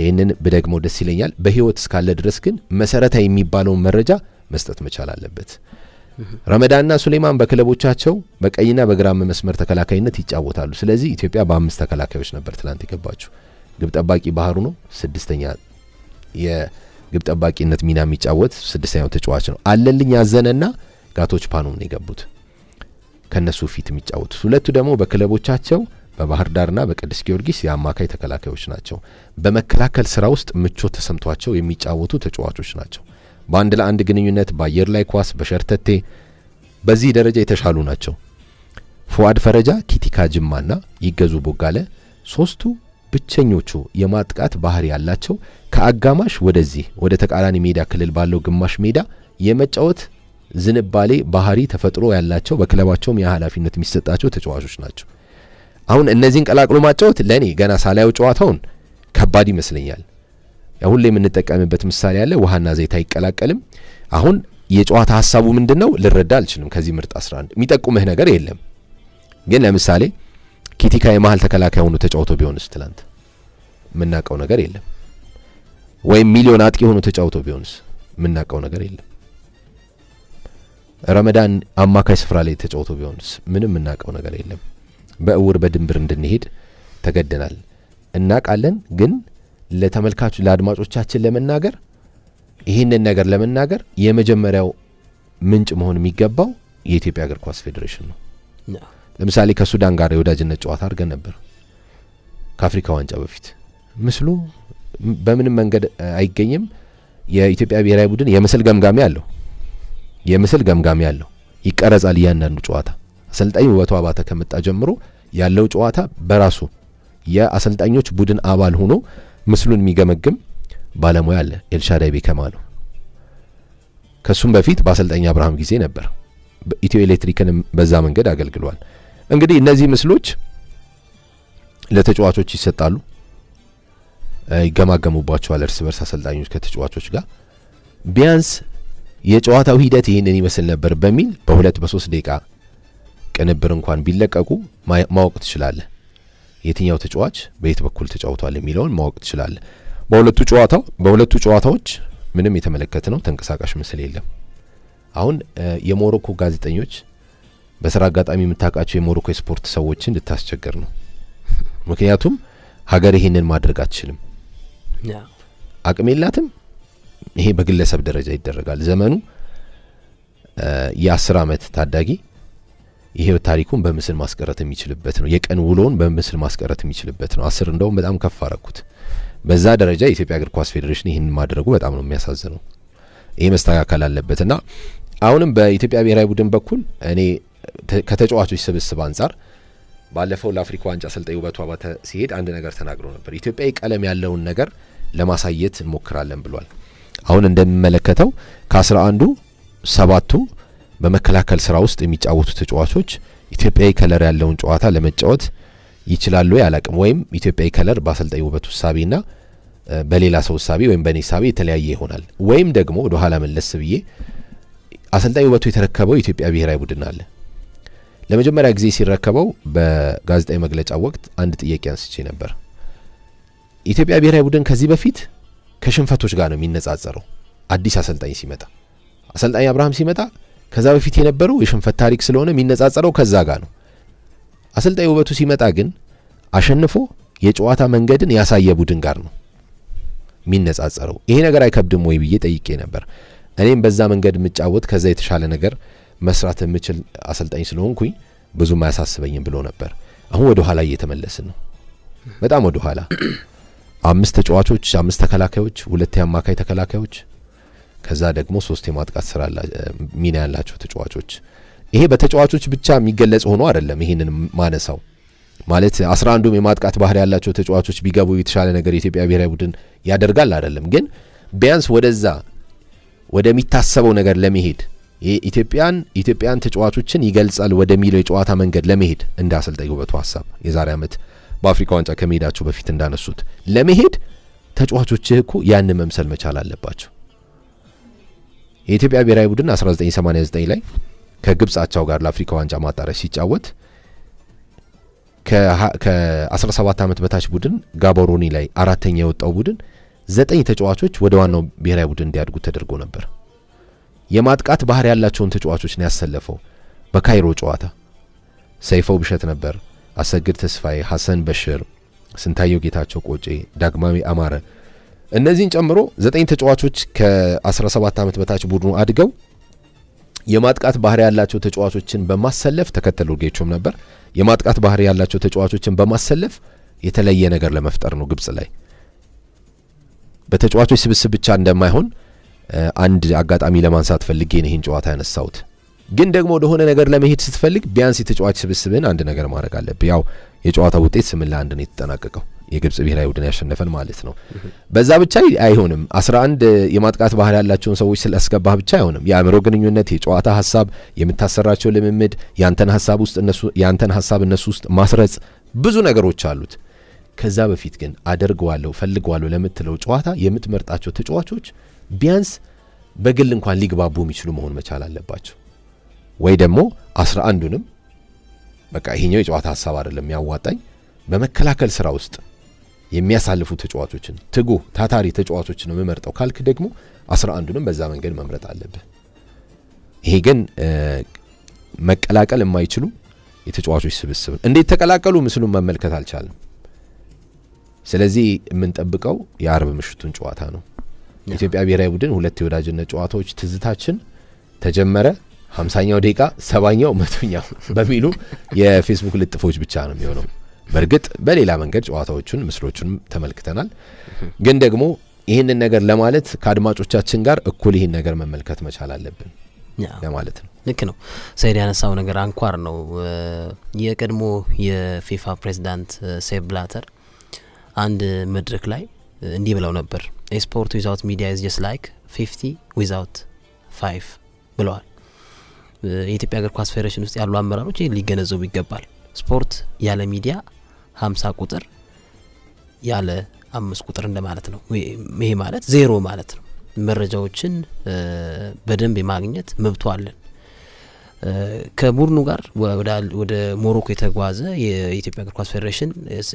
ይህንን ብደግሞ ደስ ይለኛል። በህይወት እስካለ ድረስ ግን መሰረታዊ የሚባለውን መረጃ መስጠት መቻል አለበት። ረመዳንና ሱሌማን በክለቦቻቸው በቀይና በግራ መስመር ተከላካይነት ይጫወታሉ። ስለዚህ ኢትዮጵያ በአምስት ተከላካዮች ነበር ትላንት የገባችው። ግብ ጠባቂ ባህሩ ነው። ስድስተኛ የግብ ጠባቂነት ሚና የሚጫወት ስድስተኛው ተጫዋች ነው። አለልኝ አዘነና ጋቶች ፓኖ ነው የገቡት ከነሱ ፊት የሚጫወቱት። ሁለቱ ደግሞ በክለቦቻቸው በባህር ዳርና በቅዱስ ጊዮርጊስ የአማካይ ተከላካዮች ናቸው። በመከላከል ስራ ውስጥ ምቾት ተሰምቷቸው የሚጫወቱ ተጫዋቾች ናቸው። በአንድ ለአንድ ግንኙነት፣ በአየር ላይ ኳስ፣ በሸርተቴ በዚህ ደረጃ የተሻሉ ናቸው። ፉአድ ፈረጃ፣ ኪቲካ ጅማና ይገዙ ቦጋለ ሶስቱ ብቸኞቹ የማጥቃት ባህር ያላቸው ከአጋማሽ ወደዚህ ወደ ተቃራኒ ሜዳ ክልል ባለው ግማሽ ሜዳ የመጫወት ዝንባሌ ባህሪ ተፈጥሮ ያላቸው በክለባቸውም የኃላፊነት የሚሰጣቸው ተጫዋቾች ናቸው። አሁን እነዚህን ቀላቅሎ ማጫወት ለእኔ ገና ሳላየው ጨዋታውን ከባድ ይመስለኛል። ሁሌ የምንጠቀምበት ምሳሌ አለ፣ ውሃና ዘይት አይቀላቀልም። አሁን የጨዋታ ሀሳቡ ምንድን ነው ልረዳ አልችልም። ከዚህ ምርጥ 11 የሚጠቁምህ ነገር የለም። ግን ለምሳሌ ኪቲካ የመሀል ተከላካይ ሆኖ ተጫውቶ ቢሆንስ ትላንት የምናውቀው ነገር የለም። ወይም ሚሊዮን አጥቂ ሆኖ ተጫውቶ ቢሆንስ የምናውቀው ነገር የለም። ረመዳን አማካይ ስፍራ ላይ ተጫውቶ ቢሆንስ ምንም የምናውቀው ነገር የለም። በእውር በድንብር እንድንሄድ ተገደናል። እናውቃለን፣ ግን ለተመልካቹ ለአድማጮቻችን ለመናገር ይህንን ነገር ለመናገር የመጀመሪያው ምንጭ መሆን የሚገባው የኢትዮጵያ እግር ኳስ ፌዴሬሽን ነው። ለምሳሌ ከሱዳን ጋር የወዳጅነት ጨዋታ አድርገን ነበር ከአፍሪካ ዋንጫ በፊት። ምስሉ በምንም መንገድ አይገኝም። የኢትዮጵያ ብሔራዊ ቡድን የምስል ገምጋሚ አለው፣ የምስል ገምጋሚ አለው። ይቀረጻል እያንዳንዱ ጨዋታ አሰልጣኝ ውበቱ አባተ ከመጣ ጀምሮ ያለው ጨዋታ በራሱ የአሰልጣኞች ቡድን አባል ሆኖ ምስሉን የሚገመግም ባለሙያ አለ። ኤልሻዳይ ቤከማ ነው። ከሱም በፊት በአሰልጣኝ አብርሃም ጊዜ ነበር። ኢትዮ ኤሌክትሪክንም በዛ መንገድ አገልግሏል። እንግዲህ እነዚህ ምስሎች ለተጫዋቾች ይሰጣሉ፣ ይገማገሙባቸዋል እርስ በርስ አሰልጣኞች ከተጫዋቾች ጋር ቢያንስ የጨዋታው ሂደት ይህንን ይመስል ነበር በሚል በሁለት በሶስት ደቂቃ ቅንብር እንኳን ቢለቀቁ ማወቅ ትችላለህ። የትኛው ተጫዋች በየት በኩል ተጫውቷል የሚለውን ማወቅ ትችላለህ። በሁለቱ ጨዋታ በሁለቱ ጨዋታዎች ምንም የተመለከት ነው ተንቀሳቃሽ ምስል የለም። አሁን የሞሮኮ ጋዜጠኞች በስራ አጋጣሚ የምታውቃቸው የሞሮኮ የስፖርት ሰዎችን ልታስቸገር ነው። ምክንያቱም ሀገር ይሄንን ማድረግ አትችልም፣ አቅም የላትም። ይሄ በግለሰብ ደረጃ ይደረጋል። ዘመኑ የአስር አመት ታዳጊ የህይወት ታሪኩን በምስል ማስቀረት የሚችልበት ነው። የቀን ውሎውን በምስል ማስቀረት የሚችልበት ነው። አስር እንደውም በጣም ከፍ አረኩት። በዛ ደረጃ የኢትዮጵያ እግር ኳስ ፌዴሬሽን ይህን ማድረጉ በጣም ነው የሚያሳዝነው። ይህ መስተካከል አለበት እና አሁንም በኢትዮጵያ ብሔራዊ ቡድን በኩል እኔ ከተጫዋቾች ስብስብ አንጻር ባለፈው ለአፍሪካ ዋንጫ አሰልጣኝ ውበቱ አባተ ሲሄድ አንድ ነገር ተናግሮ ነበር። ኢትዮጵያዊ ቀለም ያለውን ነገር ለማሳየት እንሞክራለን ብሏል። አሁን እንደሚመለከተው ከአስራ አንዱ ሰባቱ በመከላከል ስራ ውስጥ የሚጫወቱ ተጫዋቾች ኢትዮጵያዊ ከለር ያለውን ጨዋታ ለመጫወት ይችላሉ ያላቅም ወይም ኢትዮጵያዊ ከለር በአሰልጣኝ ውበቱ እሳቤና በሌላ ሰው እሳቤ ወይም በእኔ እሳቤ የተለያየ ይሆናል። ወይም ደግሞ ኋላ መለስ ብዬ አሰልጣኝ ውበቱ የተረከበው የኢትዮጵያ ብሔራዊ ቡድን አለ። ለመጀመሪያ ጊዜ ሲረከበው በጋዜጣዊ መግለጫ ወቅት አንድ ጥያቄ አንስቼ ነበር። ኢትዮጵያ ብሔራዊ ቡድን ከዚህ በፊት ከሽንፈቶች ጋር ነው የሚነጻጸረው። አዲስ አሰልጣኝ ሲመጣ አሰልጣኝ አብርሃም ሲመጣ ከዛ በፊት የነበረው የሽንፈት ታሪክ ስለሆነ የሚነጻጸረው ከዛ ጋር ነው። አሰልጣኝ ውበቱ ሲመጣ ግን አሸንፎ የጨዋታ መንገድን ያሳየ ቡድን ጋር ነው የሚነጻጸረው። ይሄ ነገር አይከብድም ወይ ብዬ ጠይቄ ነበር። እኔም በዛ መንገድ የምጫወት ከዛ የተሻለ ነገር መስራት የምችል አሰልጣኝ ስለሆንኩኝ ብዙም አያሳስበኝም ብሎ ነበር። አሁን ወደ ኋላ እየተመለስን ነው፣ በጣም ወደ ኋላ። አምስት ተጫዋቾች፣ አምስት ተከላካዮች፣ ሁለት የአማካይ ተከላካዮች ከዛ ደግሞ ሶስት የማጥቃት ስራ ሚና ያላቸው ተጫዋቾች ይሄ በተጫዋቾች ብቻ የሚገለጽ ሆኖ አይደለም ይህንን ማነሳው ማለት አስራ አንዱም የማጥቃት ባህር ያላቸው ተጫዋቾች ቢገቡ የተሻለ ነገር የኢትዮጵያ ብሔራዊ ቡድን ያደርጋል አይደለም ግን ቢያንስ ወደዛ ወደሚታሰበው ነገር ለመሄድ ኢትዮጵያን ኢትዮጵያን ተጫዋቾችን ይገልጻል ወደሚለው የጨዋታ መንገድ ለመሄድ እንደ አሰልጣኝ ውበቱ ሀሳብ የዛሬ ዓመት በአፍሪካ ዋንጫ ከመሄዳቸው በፊት እንዳነሱት ለመሄድ ተጫዋቾችህ እኮ ያንን መምሰል መቻል አለባቸው የኢትዮጵያ ብሔራዊ ቡድን 1989 ላይ ከግብፅ አቻው ጋር ለአፍሪካ ዋንጫ ማጣሪያ ሲጫወት ከ17 ዓመት በታች ቡድን ጋቦሮኒ ላይ አራተኛ የወጣው ቡድን ዘጠኝ ተጫዋቾች ወደ ዋናው ብሔራዊ ቡድን እንዲያድጉ ተደርጎ ነበር። የማጥቃት ባህር ያላቸውን ተጫዋቾች ነው ያሰለፈው። በካይሮ ጨዋታ ሰይፈው ብሸት ነበር፣ አሰግድ ተስፋዬ፣ ሐሰን በሽር፣ ስንታየው ጌታቸው፣ ቆጬ፣ ዳግማዊ አማረ እነዚህን ጨምሮ ዘጠኝ ተጫዋቾች ከ17 ዓመት በታች ቡድኑ አድገው የማጥቃት ባህሪ ያላቸው ተጫዋቾችን በማሰለፍ ተከተሉ ጌቾም ነበር። የማጥቃት ባህሪ ያላቸው ተጫዋቾችን በማሰለፍ የተለየ ነገር ለመፍጠር ነው ግብጽ ላይ በተጫዋቾች ስብስብ ብቻ እንደማይሆን አንድ አጋጣሚ ለማንሳት ፈልጌ ነው ይህን ጨዋታ ያነሳሁት። ግን ደግሞ ወደሆነ ነገር ለመሄድ ስትፈልግ ቢያንስ የተጫዋች ስብስብን አንድ ነገር ማድረግ አለብህ። ያው የጨዋታ ውጤት ስምንት ለአንድ ነው የተጠናቀቀው። የግብጽ ብሔራዊ ቡድን ያሸነፈን ማለት ነው። በዛ ብቻ አይሆንም። አስራ አንድ የማጥቃት ባህል ያላቸውን ሰዎች ስላስገባህ ብቻ አይሆንም። የአእምሮ ግንኙነት፣ የጨዋታ ሀሳብ፣ የምታሰራቸው ልምምድ፣ ያንተን ሀሳብ ውስጥ እነሱ ያንተን ሀሳብ እነሱ ውስጥ ማስረጽ ብዙ ነገሮች አሉት። ከዛ በፊት ግን አደርገዋለሁ፣ ፈልገዋለሁ ለምትለው ጨዋታ የምትመርጣቸው ተጫዋቾች ቢያንስ በግል እንኳን ሊግባቡ የሚችሉ መሆን መቻል አለባቸው። ወይ ደግሞ አስራ አንዱንም በቃ ይሄኛው የጨዋታ ሀሳብ አይደለም ያዋጣኝ በመከላከል ስራ ውስጥ የሚያሳልፉ ተጫዋቾችን ትጉ ታታሪ ተጫዋቾችን ነው የምመርጠው ካልክ ደግሞ አስራ አንዱንም በዛ መንገድ መምረጥ አለብህ። ይሄ ግን መቀላቀል የማይችሉ የተጫዋቾች ስብስብ እንዴት ተቀላቀሉ ምስሉን መመልከት አልቻልም። ስለዚህ የምንጠብቀው የአርብ ምሽቱን ጨዋታ ነው። ኢትዮጵያ ብሔራዊ ቡድን ሁለት የወዳጅነት ጨዋታዎች ትዝታችን ተጀመረ። ሀምሳኛው ደቂቃ፣ ሰባኛው፣ መቶኛው በሚሉ የፌስቡክ ልጥፎች ብቻ ነው የሚሆነው። በእርግጥ በሌላ መንገድ ጨዋታዎቹን ምስሎቹንም ተመልክተናል። ግን ደግሞ ይህንን ነገር ለማለት ከአድማጮቻችን ጋር እኩል ይህን ነገር መመልከት መቻል አለብን ለማለት ነው። ልክ ነው። ሰይድ ያነሳው ነገር አንኳር ነው። የቀድሞ የፊፋ ፕሬዚዳንት ሴፕ ብላተር አንድ መድረክ ላይ እንዲህ ብለው ነበር። ስፖርት ዊዛውት ሚዲያ ኢዝ ጀስት ላይክ ፊፍቲ ዊዛውት ፋይቭ ብለዋል። የኢትዮጵያ እግር ኳስ ፌዴሬሽን ውስጥ ያሉ አመራሮች ይህ ሊገነዘቡ ይገባል። ስፖርት ያለ ሚዲያ 50 ቁጥር ያለ አምስት ቁጥር እንደማለት ነው። ይሄ ማለት ዜሮ ማለት ነው። መረጃዎችን በደንብ የማግኘት መብቶ አለን። ከቡድኑ ጋር ወደ ሞሮኮ የተጓዘ የኢትዮጵያ እግር ኳስ ፌዴሬሽን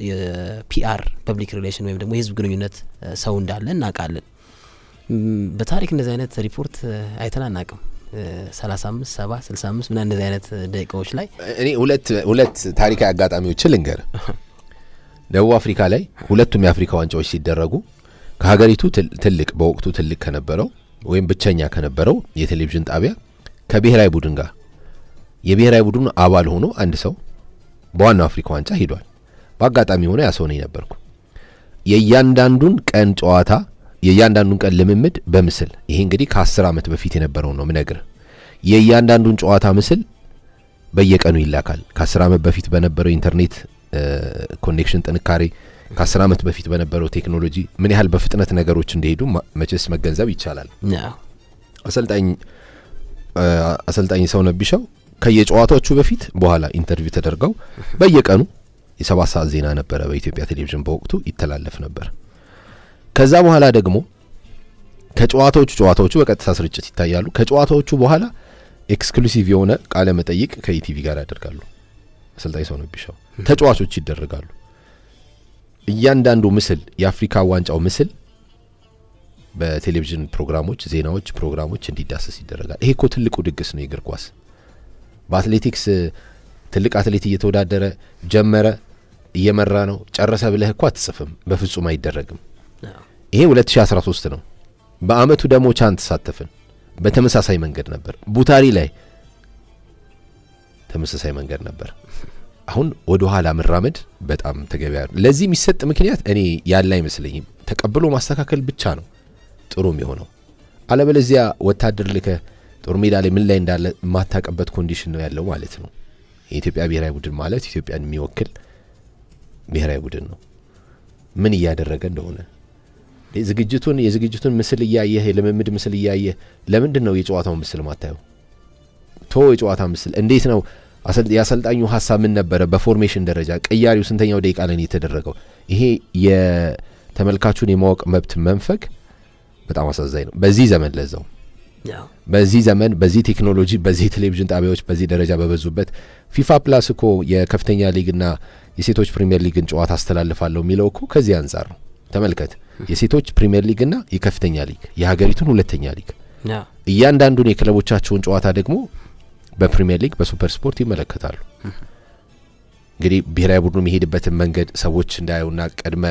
የፒአር ፐብሊክ ሪሌሽን ወይም ደግሞ የህዝብ ግንኙነት ሰው እንዳለ እናውቃለን። በታሪክ እንደዚህ አይነት ሪፖርት አይተን አናቅም። 35 7 65 ስልሳ አምስት ምና እንደዚህ አይነት ደቂቃዎች ላይ እኔ ሁለት ሁለት ታሪካዊ አጋጣሚዎችን ልንገር ደቡብ አፍሪካ ላይ ሁለቱም የአፍሪካ ዋንጫዎች ሲደረጉ ከሀገሪቱ ትልቅ በወቅቱ ትልቅ ከነበረው ወይም ብቸኛ ከነበረው የቴሌቪዥን ጣቢያ ከብሔራዊ ቡድን ጋር የብሔራዊ ቡድኑ አባል ሆኖ አንድ ሰው በዋናው አፍሪካ ዋንጫ ሂዷል። በአጋጣሚ ሆነ ያ ሰው ነኝ ነበርኩ። የእያንዳንዱን ቀን ጨዋታ የእያንዳንዱን ቀን ልምምድ በምስል ይሄ እንግዲህ ከአስር ዓመት በፊት የነበረውን ነው ምነግር። የእያንዳንዱን ጨዋታ ምስል በየቀኑ ይላካል። ከአስር ዓመት በፊት በነበረው ኢንተርኔት ኮኔክሽን ጥንካሬ ከአስር ዓመት በፊት በነበረው ቴክኖሎጂ ምን ያህል በፍጥነት ነገሮች እንደሄዱ መቼስ መገንዘብ ይቻላል አሰልጣኝ አሰልጣኝ ሰውነት ቢሻው ከየጨዋታዎቹ በፊት በኋላ ኢንተርቪው ተደርገው በየቀኑ የሰባት ሰዓት ዜና ነበረ በኢትዮጵያ ቴሌቪዥን በወቅቱ ይተላለፍ ነበር ከዛ በኋላ ደግሞ ከጨዋታዎቹ ጨዋታዎቹ በቀጥታ ስርጭት ይታያሉ ከጨዋታዎቹ በኋላ ኤክስክሉሲቭ የሆነ ቃለ መጠይቅ ከኢቲቪ ጋር ያደርጋሉ አሰልጣኝ ሰው ቢሻው ተጫዋቾች ይደረጋሉ። እያንዳንዱ ምስል የአፍሪካ ዋንጫው ምስል በቴሌቪዥን ፕሮግራሞች፣ ዜናዎች፣ ፕሮግራሞች እንዲዳሰስ ይደረጋል። ይሄ እኮ ትልቁ ድግስ ነው የእግር ኳስ። በአትሌቲክስ ትልቅ አትሌት እየተወዳደረ ጀመረ፣ እየመራ ነው፣ ጨረሰ ብለህ እኮ አትጽፍም። በፍጹም አይደረግም። ይሄ 2013 ነው። በአመቱ ደግሞ ቻን ተሳተፍን። በተመሳሳይ መንገድ ነበር። ቡታሪ ላይ ተመሳሳይ መንገድ ነበር። አሁን ኋላ መራመድ በጣም ተገቢ ለዚህ የሚሰጥ ምክንያት እኔ ያለ አይመስለኝም። ተቀብሎ ማስተካከል ብቻ ነው ጥሩ የሚሆነው። አለበለዚያ ወታደር ልከ ጦር ሜዳ ላይ ምን ላይ እንዳለ የማታቀበት ኮንዲሽን ነው ያለው ማለት ነው። የኢትዮጵያ ብሔራዊ ቡድን ማለት ኢትዮጵያን የሚወክል ብሔራዊ ቡድን ነው። ምን እያደረገ እንደሆነ ዝግጅቱን የዝግጅቱን ምስል እያየህ የልምምድ ምስል እያየህ ለምንድን ነው የጨዋታው ምስል ማታየው? ቶ የጨዋታ ምስል እንዴት ነው የአሰልጣኙ ሀሳብ ምን ነበረ? በፎርሜሽን ደረጃ ቀያሪው ስንተኛው ደቂቃ ላይ የተደረገው? ይሄ የተመልካቹን የማወቅ መብት መንፈግ በጣም አሳዛኝ ነው። በዚህ ዘመን ለዛው በዚህ ዘመን በዚህ ቴክኖሎጂ በዚህ ቴሌቪዥን ጣቢያዎች በዚህ ደረጃ በበዙበት ፊፋ ፕላስ እኮ የከፍተኛ ሊግና የሴቶች ፕሪምየር ሊግን ጨዋታ አስተላልፋለሁ የሚለው እኮ ከዚህ አንጻር ነው። ተመልከት፣ የሴቶች ፕሪምየር ሊግና የከፍተኛ ሊግ የሀገሪቱን ሁለተኛ ሊግ እያንዳንዱን የክለቦቻቸውን ጨዋታ ደግሞ በፕሪሚየር ሊግ በሱፐር ስፖርት ይመለከታሉ። እንግዲህ ብሔራዊ ቡድኑ የሚሄድበትን መንገድ ሰዎች እንዳያዩና ቀድመ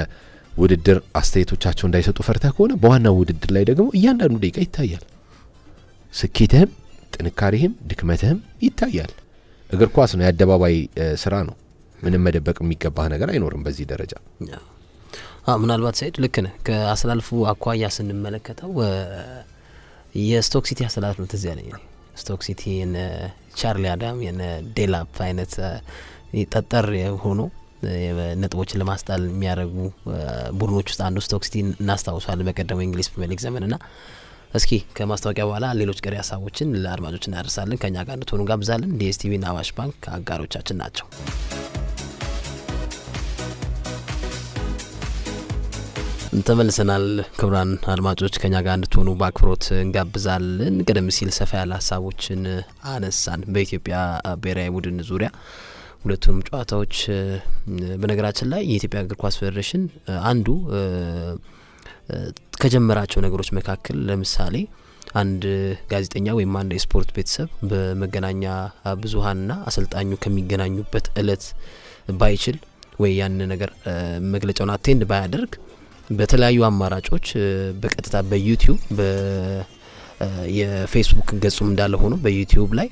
ውድድር አስተያየቶቻቸው እንዳይሰጡ ፈርተህ ከሆነ በዋናው ውድድር ላይ ደግሞ እያንዳንዱ ደቂቃ ይታያል። ስኬትህም፣ ጥንካሬህም፣ ድክመትህም ይታያል። እግር ኳስ ነው፣ የአደባባይ ስራ ነው። ምንም መደበቅ የሚገባህ ነገር አይኖርም በዚህ ደረጃ። ምናልባት ሳይድ ልክ ነህ። ከአስተላልፉ አኳያ ስንመለከተው የስቶክ ሲቲ አስተላልፍ ነው ትዝ ያለኝ ስቶክ ሲቲ የነ ቻርሊ አዳም የነ ዴላፕ አይነት ጠጠር የሆኑ ነጥቦችን ለማስጣል የሚያደርጉ ቡድኖች ውስጥ አንዱ ስቶክ ሲቲ እናስታውሷል በቀደሙ የእንግሊዝ ፕሪሚየር ሊግ ዘመን ና እስኪ ከማስታወቂያ በኋላ ሌሎች ቀሪ ሀሳቦችን ለአድማጮች እናደርሳለን። ከእኛ ጋር እንድትሆኑ ጋብዛለን። ዲኤስቲቪ ና አዋሽ ባንክ አጋሮቻችን ናቸው። ተመልሰናል። ክቡራን አድማጮች ከኛ ጋር እንድትሆኑ በአክብሮት እንጋብዛለን። ቀደም ሲል ሰፋ ያለ ሀሳቦችን አነሳን በኢትዮጵያ ብሔራዊ ቡድን ዙሪያ ሁለቱንም ጨዋታዎች። በነገራችን ላይ የኢትዮጵያ እግር ኳስ ፌዴሬሽን አንዱ ከጀመራቸው ነገሮች መካከል ለምሳሌ አንድ ጋዜጠኛ ወይም አንድ የስፖርት ቤተሰብ በመገናኛ ብዙሀንና አሰልጣኙ ከሚገናኙበት እለት ባይችል ወይ ያን ነገር መግለጫውን አቴንድ ባያደርግ በተለያዩ አማራጮች በቀጥታ በዩቲዩብ የፌስቡክ ገጹም እንዳለ ሆኖ በዩቲዩብ ላይ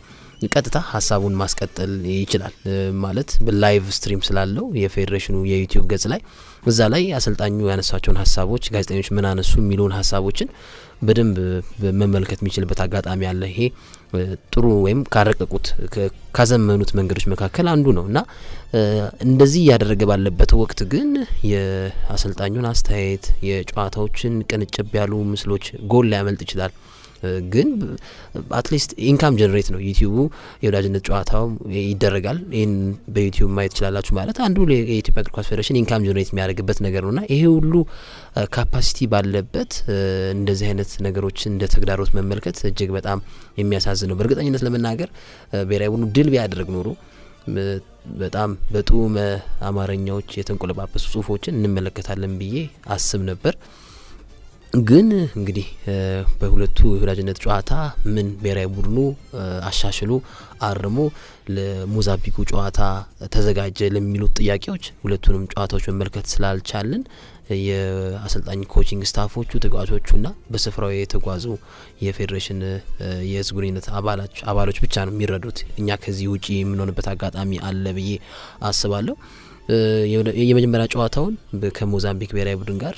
ቀጥታ ሀሳቡን ማስቀጠል ይችላል። ማለት በላይቭ ስትሪም ስላለው የፌዴሬሽኑ የዩቲዩብ ገጽ ላይ እዛ ላይ አሰልጣኙ ያነሳቸውን ሀሳቦች ጋዜጠኞች ምን አነሱ የሚለውን ሀሳቦችን በደንብ መመልከት የሚችልበት አጋጣሚ አለ። ይሄ ጥሩ ወይም ካረቀቁት ካዘመኑት መንገዶች መካከል አንዱ ነው እና እንደዚህ እያደረገ ባለበት ወቅት ግን የአሰልጣኙን አስተያየት የጨዋታዎችን ቅንጭብ ያሉ ምስሎች ጎል ላያመልጥ ይችላል። ግን አትሊስት ኢንካም ጀነሬት ነው ዩቲዩቡ። የወዳጅነት ጨዋታው ይደረጋል። ይህን በዩቲዩብ ማየት ትችላላችሁ ማለት አንዱ የኢትዮጵያ እግር ኳስ ፌዴሬሽን ኢንካም ጀነሬት የሚያደርግበት ነገር ነውና ይሄ ሁሉ ካፓሲቲ ባለበት እንደዚህ አይነት ነገሮች እንደ ተግዳሮት መመልከት እጅግ በጣም የሚያሳዝን ነው። በእርግጠኝነት ለመናገር ብሔራዊ ቡኑ ድል ቢያደርግ ኖሩ በጣም በጡመ አማርኛዎች የተንቆለጳጰሱ ጽሁፎችን እንመለከታለን ብዬ አስብ ነበር። ግን እንግዲህ በሁለቱ የወዳጅነት ጨዋታ ምን ብሔራዊ ቡድኑ አሻሽሎ አርሞ ለሞዛምቢኩ ጨዋታ ተዘጋጀ ለሚሉት ጥያቄዎች ሁለቱንም ጨዋታዎች መመልከት ስላልቻለን የአሰልጣኝ ኮቺንግ ስታፎቹ ተጫዋቾቹና በስፍራው የተጓዙ የፌዴሬሽን የህዝብ ግንኙነት አባሎች ብቻ ነው የሚረዱት። እኛ ከዚህ ውጪ የምንሆንበት አጋጣሚ አለ ብዬ አስባለሁ። የመጀመሪያ ጨዋታውን ከሞዛምቢክ ብሔራዊ ቡድን ጋር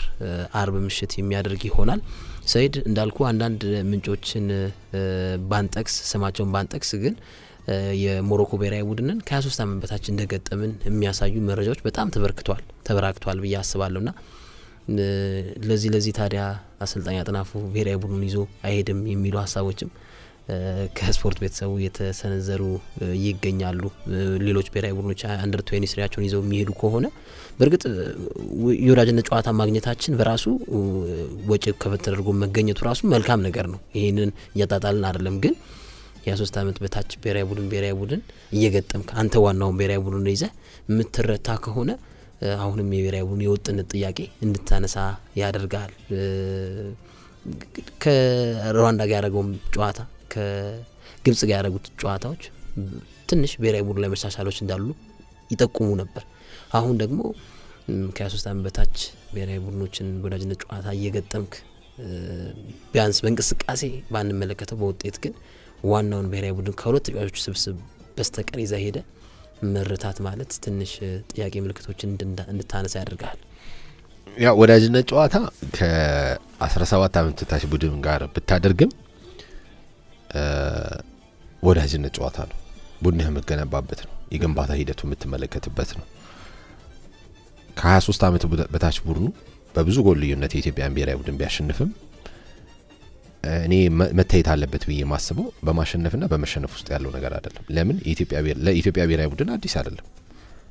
አርብ ምሽት የሚያደርግ ይሆናል። ሰይድ እንዳልኩ አንዳንድ ምንጮችን ባንጠቅስ ስማቸውን ባንጠቅስ ግን የሞሮኮ ብሔራዊ ቡድንን ከ23 ዓመት በታች እንደገጠምን የሚያሳዩ መረጃዎች በጣም ተበርክቷል ተበራክቷል ብዬ አስባለሁ ና ለዚህ ለዚህ ታዲያ አሰልጣኝ አጥናፉ ብሔራዊ ቡድኑን ይዞ አይሄድም የሚሉ ሀሳቦችም ከስፖርት ቤተሰቡ የተሰነዘሩ ይገኛሉ። ሌሎች ብሔራዊ ቡድኖች አንደር ትዌንቲ ስሪያቸውን ይዘው የሚሄዱ ከሆነ በእርግጥ የወዳጅነት ጨዋታ ማግኘታችን በራሱ ወጪ ከፈት ተደርጎ መገኘቱ ራሱ መልካም ነገር ነው። ይህንን እያጣጣልን አይደለም ግን 2ሶስት አመት በታች ብሔራዊ ቡድን ብሔራዊ ቡድን እየገጠምክ አንተ ዋናውን ብሔራዊ ቡድን ይዘህ የምትረታ ከሆነ አሁንም የብሔራዊ ቡድን የወጥነት ጥያቄ እንድታነሳ ያደርጋል። ከሩዋንዳ ጋር ያደረገውም ጨዋታ ከግብጽ ጋር ያደረጉት ጨዋታዎች ትንሽ ብሔራዊ ቡድን ላይ መሻሻሎች እንዳሉ ይጠቁሙ ነበር። አሁን ደግሞ ከ23 ዓመት በታች ብሔራዊ ቡድኖችን በወዳጅነት ጨዋታ እየገጠምክ ቢያንስ በእንቅስቃሴ ባንመለከተው በውጤት ግን ዋናውን ብሔራዊ ቡድን ከሁለት ተጫዋቾች ስብስብ በስተቀር ይዛ ሄደ መረታት ማለት ትንሽ ጥያቄ ምልክቶችን እንድታነሳ ያደርጋል። ያ ወዳጅነት ጨዋታ ከ17 ዓመት በታች ቡድን ጋር ብታደርግም ወዳጅነት ጨዋታ ነው። ቡድንህ የምገነባበት ነው። የግንባታ ሂደቱ የምትመለከትበት ነው። ከ23 ዓመት በታች ቡድኑ በብዙ ጎል ልዩነት የኢትዮጵያን ብሔራዊ ቡድን ቢያሸንፍም እኔ መታየት አለበት ብዬ ማስበው በማሸነፍና በመሸነፍ ውስጥ ያለው ነገር አይደለም። ለምን ለኢትዮጵያ ብሔራዊ ቡድን አዲስ አይደለም።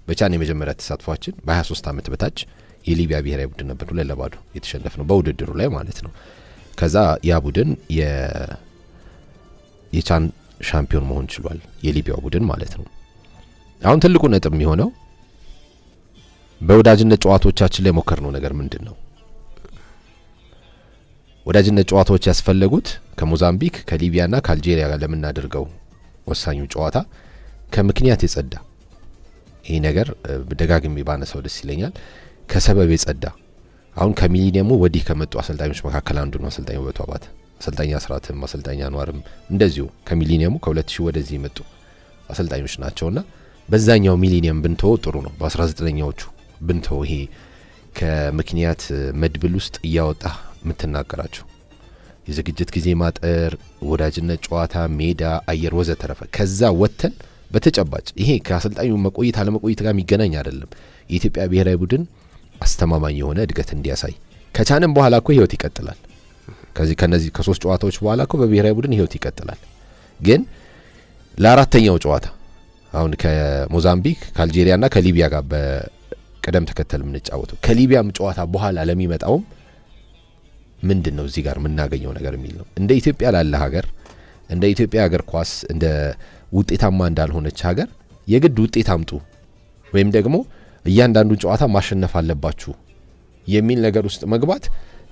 በቻን የመጀመሪያ ተሳትፏችን በ23 ዓመት በታች የሊቢያ ብሔራዊ ቡድን ነበር፣ ሁለት ለባዶ የተሸነፍ ነው በውድድሩ ላይ ማለት ነው። ከዛ ያ ቡድን የቻን ሻምፒዮን መሆን ችሏል። የሊቢያው ቡድን ማለት ነው። አሁን ትልቁ ነጥብ የሚሆነው በወዳጅነት ጨዋታዎቻችን ላይ ነው ነገር ምንድን ነው? ወዳጅነት ጨዋታዎች ያስፈለጉት ከሞዛምቢክ ከሊቢያና ከአልጄሪያ ጋር ለምናደርገው ወሳኙ ጨዋታ ከምክንያት የጸዳ ይህ ነገር ደጋግሜ ባነሳው ደስ ይለኛል። ከሰበብ የጸዳ አሁን ከሚሊኒየሙ ወዲህ ከመጡ አሰልጣኞች መካከል አንዱ ነው አሰልጣኝ ውበቱ አባተ። አሰልጣኝ አስራትም አሰልጣኝ አኗርም እንደዚሁ ከሚሊኒየሙ ከ2000 ወደዚህ የመጡ አሰልጣኞች ናቸውና በዛኛው ሚሊኒየም ብንተወው ጥሩ ነው። በ19ኛዎቹ ብንተወው ይሄ ከምክንያት መድብል ውስጥ እያወጣ የምትናገራቸው የዝግጅት ጊዜ ማጠር፣ ወዳጅነት ጨዋታ፣ ሜዳ፣ አየር ወዘተረፈ ከዛ ወጥተን በተጨባጭ ይሄ ከአሰልጣኙ መቆየት አለመቆየት ጋር የሚገናኝ አይደለም። የኢትዮጵያ ብሔራዊ ቡድን አስተማማኝ የሆነ እድገት እንዲያሳይ ከቻንም በኋላ እኮ ህይወት ይቀጥላል። ከዚህ ከነዚህ ከሶስት ጨዋታዎች በኋላ እኮ በብሔራዊ ቡድን ህይወት ይቀጥላል። ግን ለአራተኛው ጨዋታ አሁን ከሞዛምቢክ ከአልጄሪያና ከሊቢያ ጋር በቅደም ተከተል የምንጫወተው ከሊቢያም ጨዋታ በኋላ ለሚመጣውም ምንድን ነው እዚህ ጋር የምናገኘው ነገር የሚል ነው። እንደ ኢትዮጵያ ላለ ሀገር እንደ ኢትዮጵያ ሀገር ኳስ እንደ ውጤታማ እንዳልሆነች ሀገር የግድ ውጤት አምጡ ወይም ደግሞ እያንዳንዱን ጨዋታ ማሸነፍ አለባችሁ የሚል ነገር ውስጥ መግባት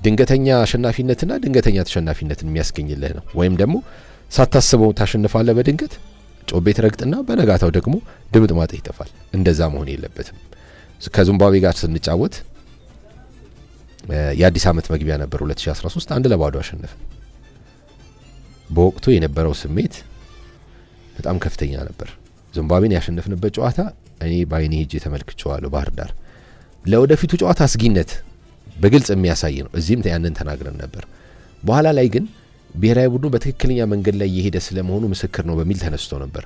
ድንገተኛ አሸናፊነትና ድንገተኛ ተሸናፊነትን የሚያስገኝልህ ነው። ወይም ደግሞ ሳታስበው ታሸንፋለህ በድንገት ጮቤት ረግጥና በነጋታው ደግሞ ማጠ ይጠፋል። እንደዛ መሆን የለበትም። ከዚምባብዌ ጋር ስንጫወት የአዲስ ዓመት መግቢያ ነበር 2013 አንድ ለባዶ አሸነፈ። በወቅቱ የነበረው ስሜት በጣም ከፍተኛ ነበር። ዚምባብዌን ያሸነፍንበት ጨዋታ እኔ በአይኔ ሄጄ ተመልክቼዋለሁ ባህር ዳር። ለወደፊቱ ጨዋታ አስጊነት በግልጽ የሚያሳይ ነው። እዚህም ያንን ተናግረን ነበር። በኋላ ላይ ግን ብሔራዊ ቡድኑ በትክክለኛ መንገድ ላይ የሄደ ስለመሆኑ ምስክር ነው በሚል ተነስቶ ነበር።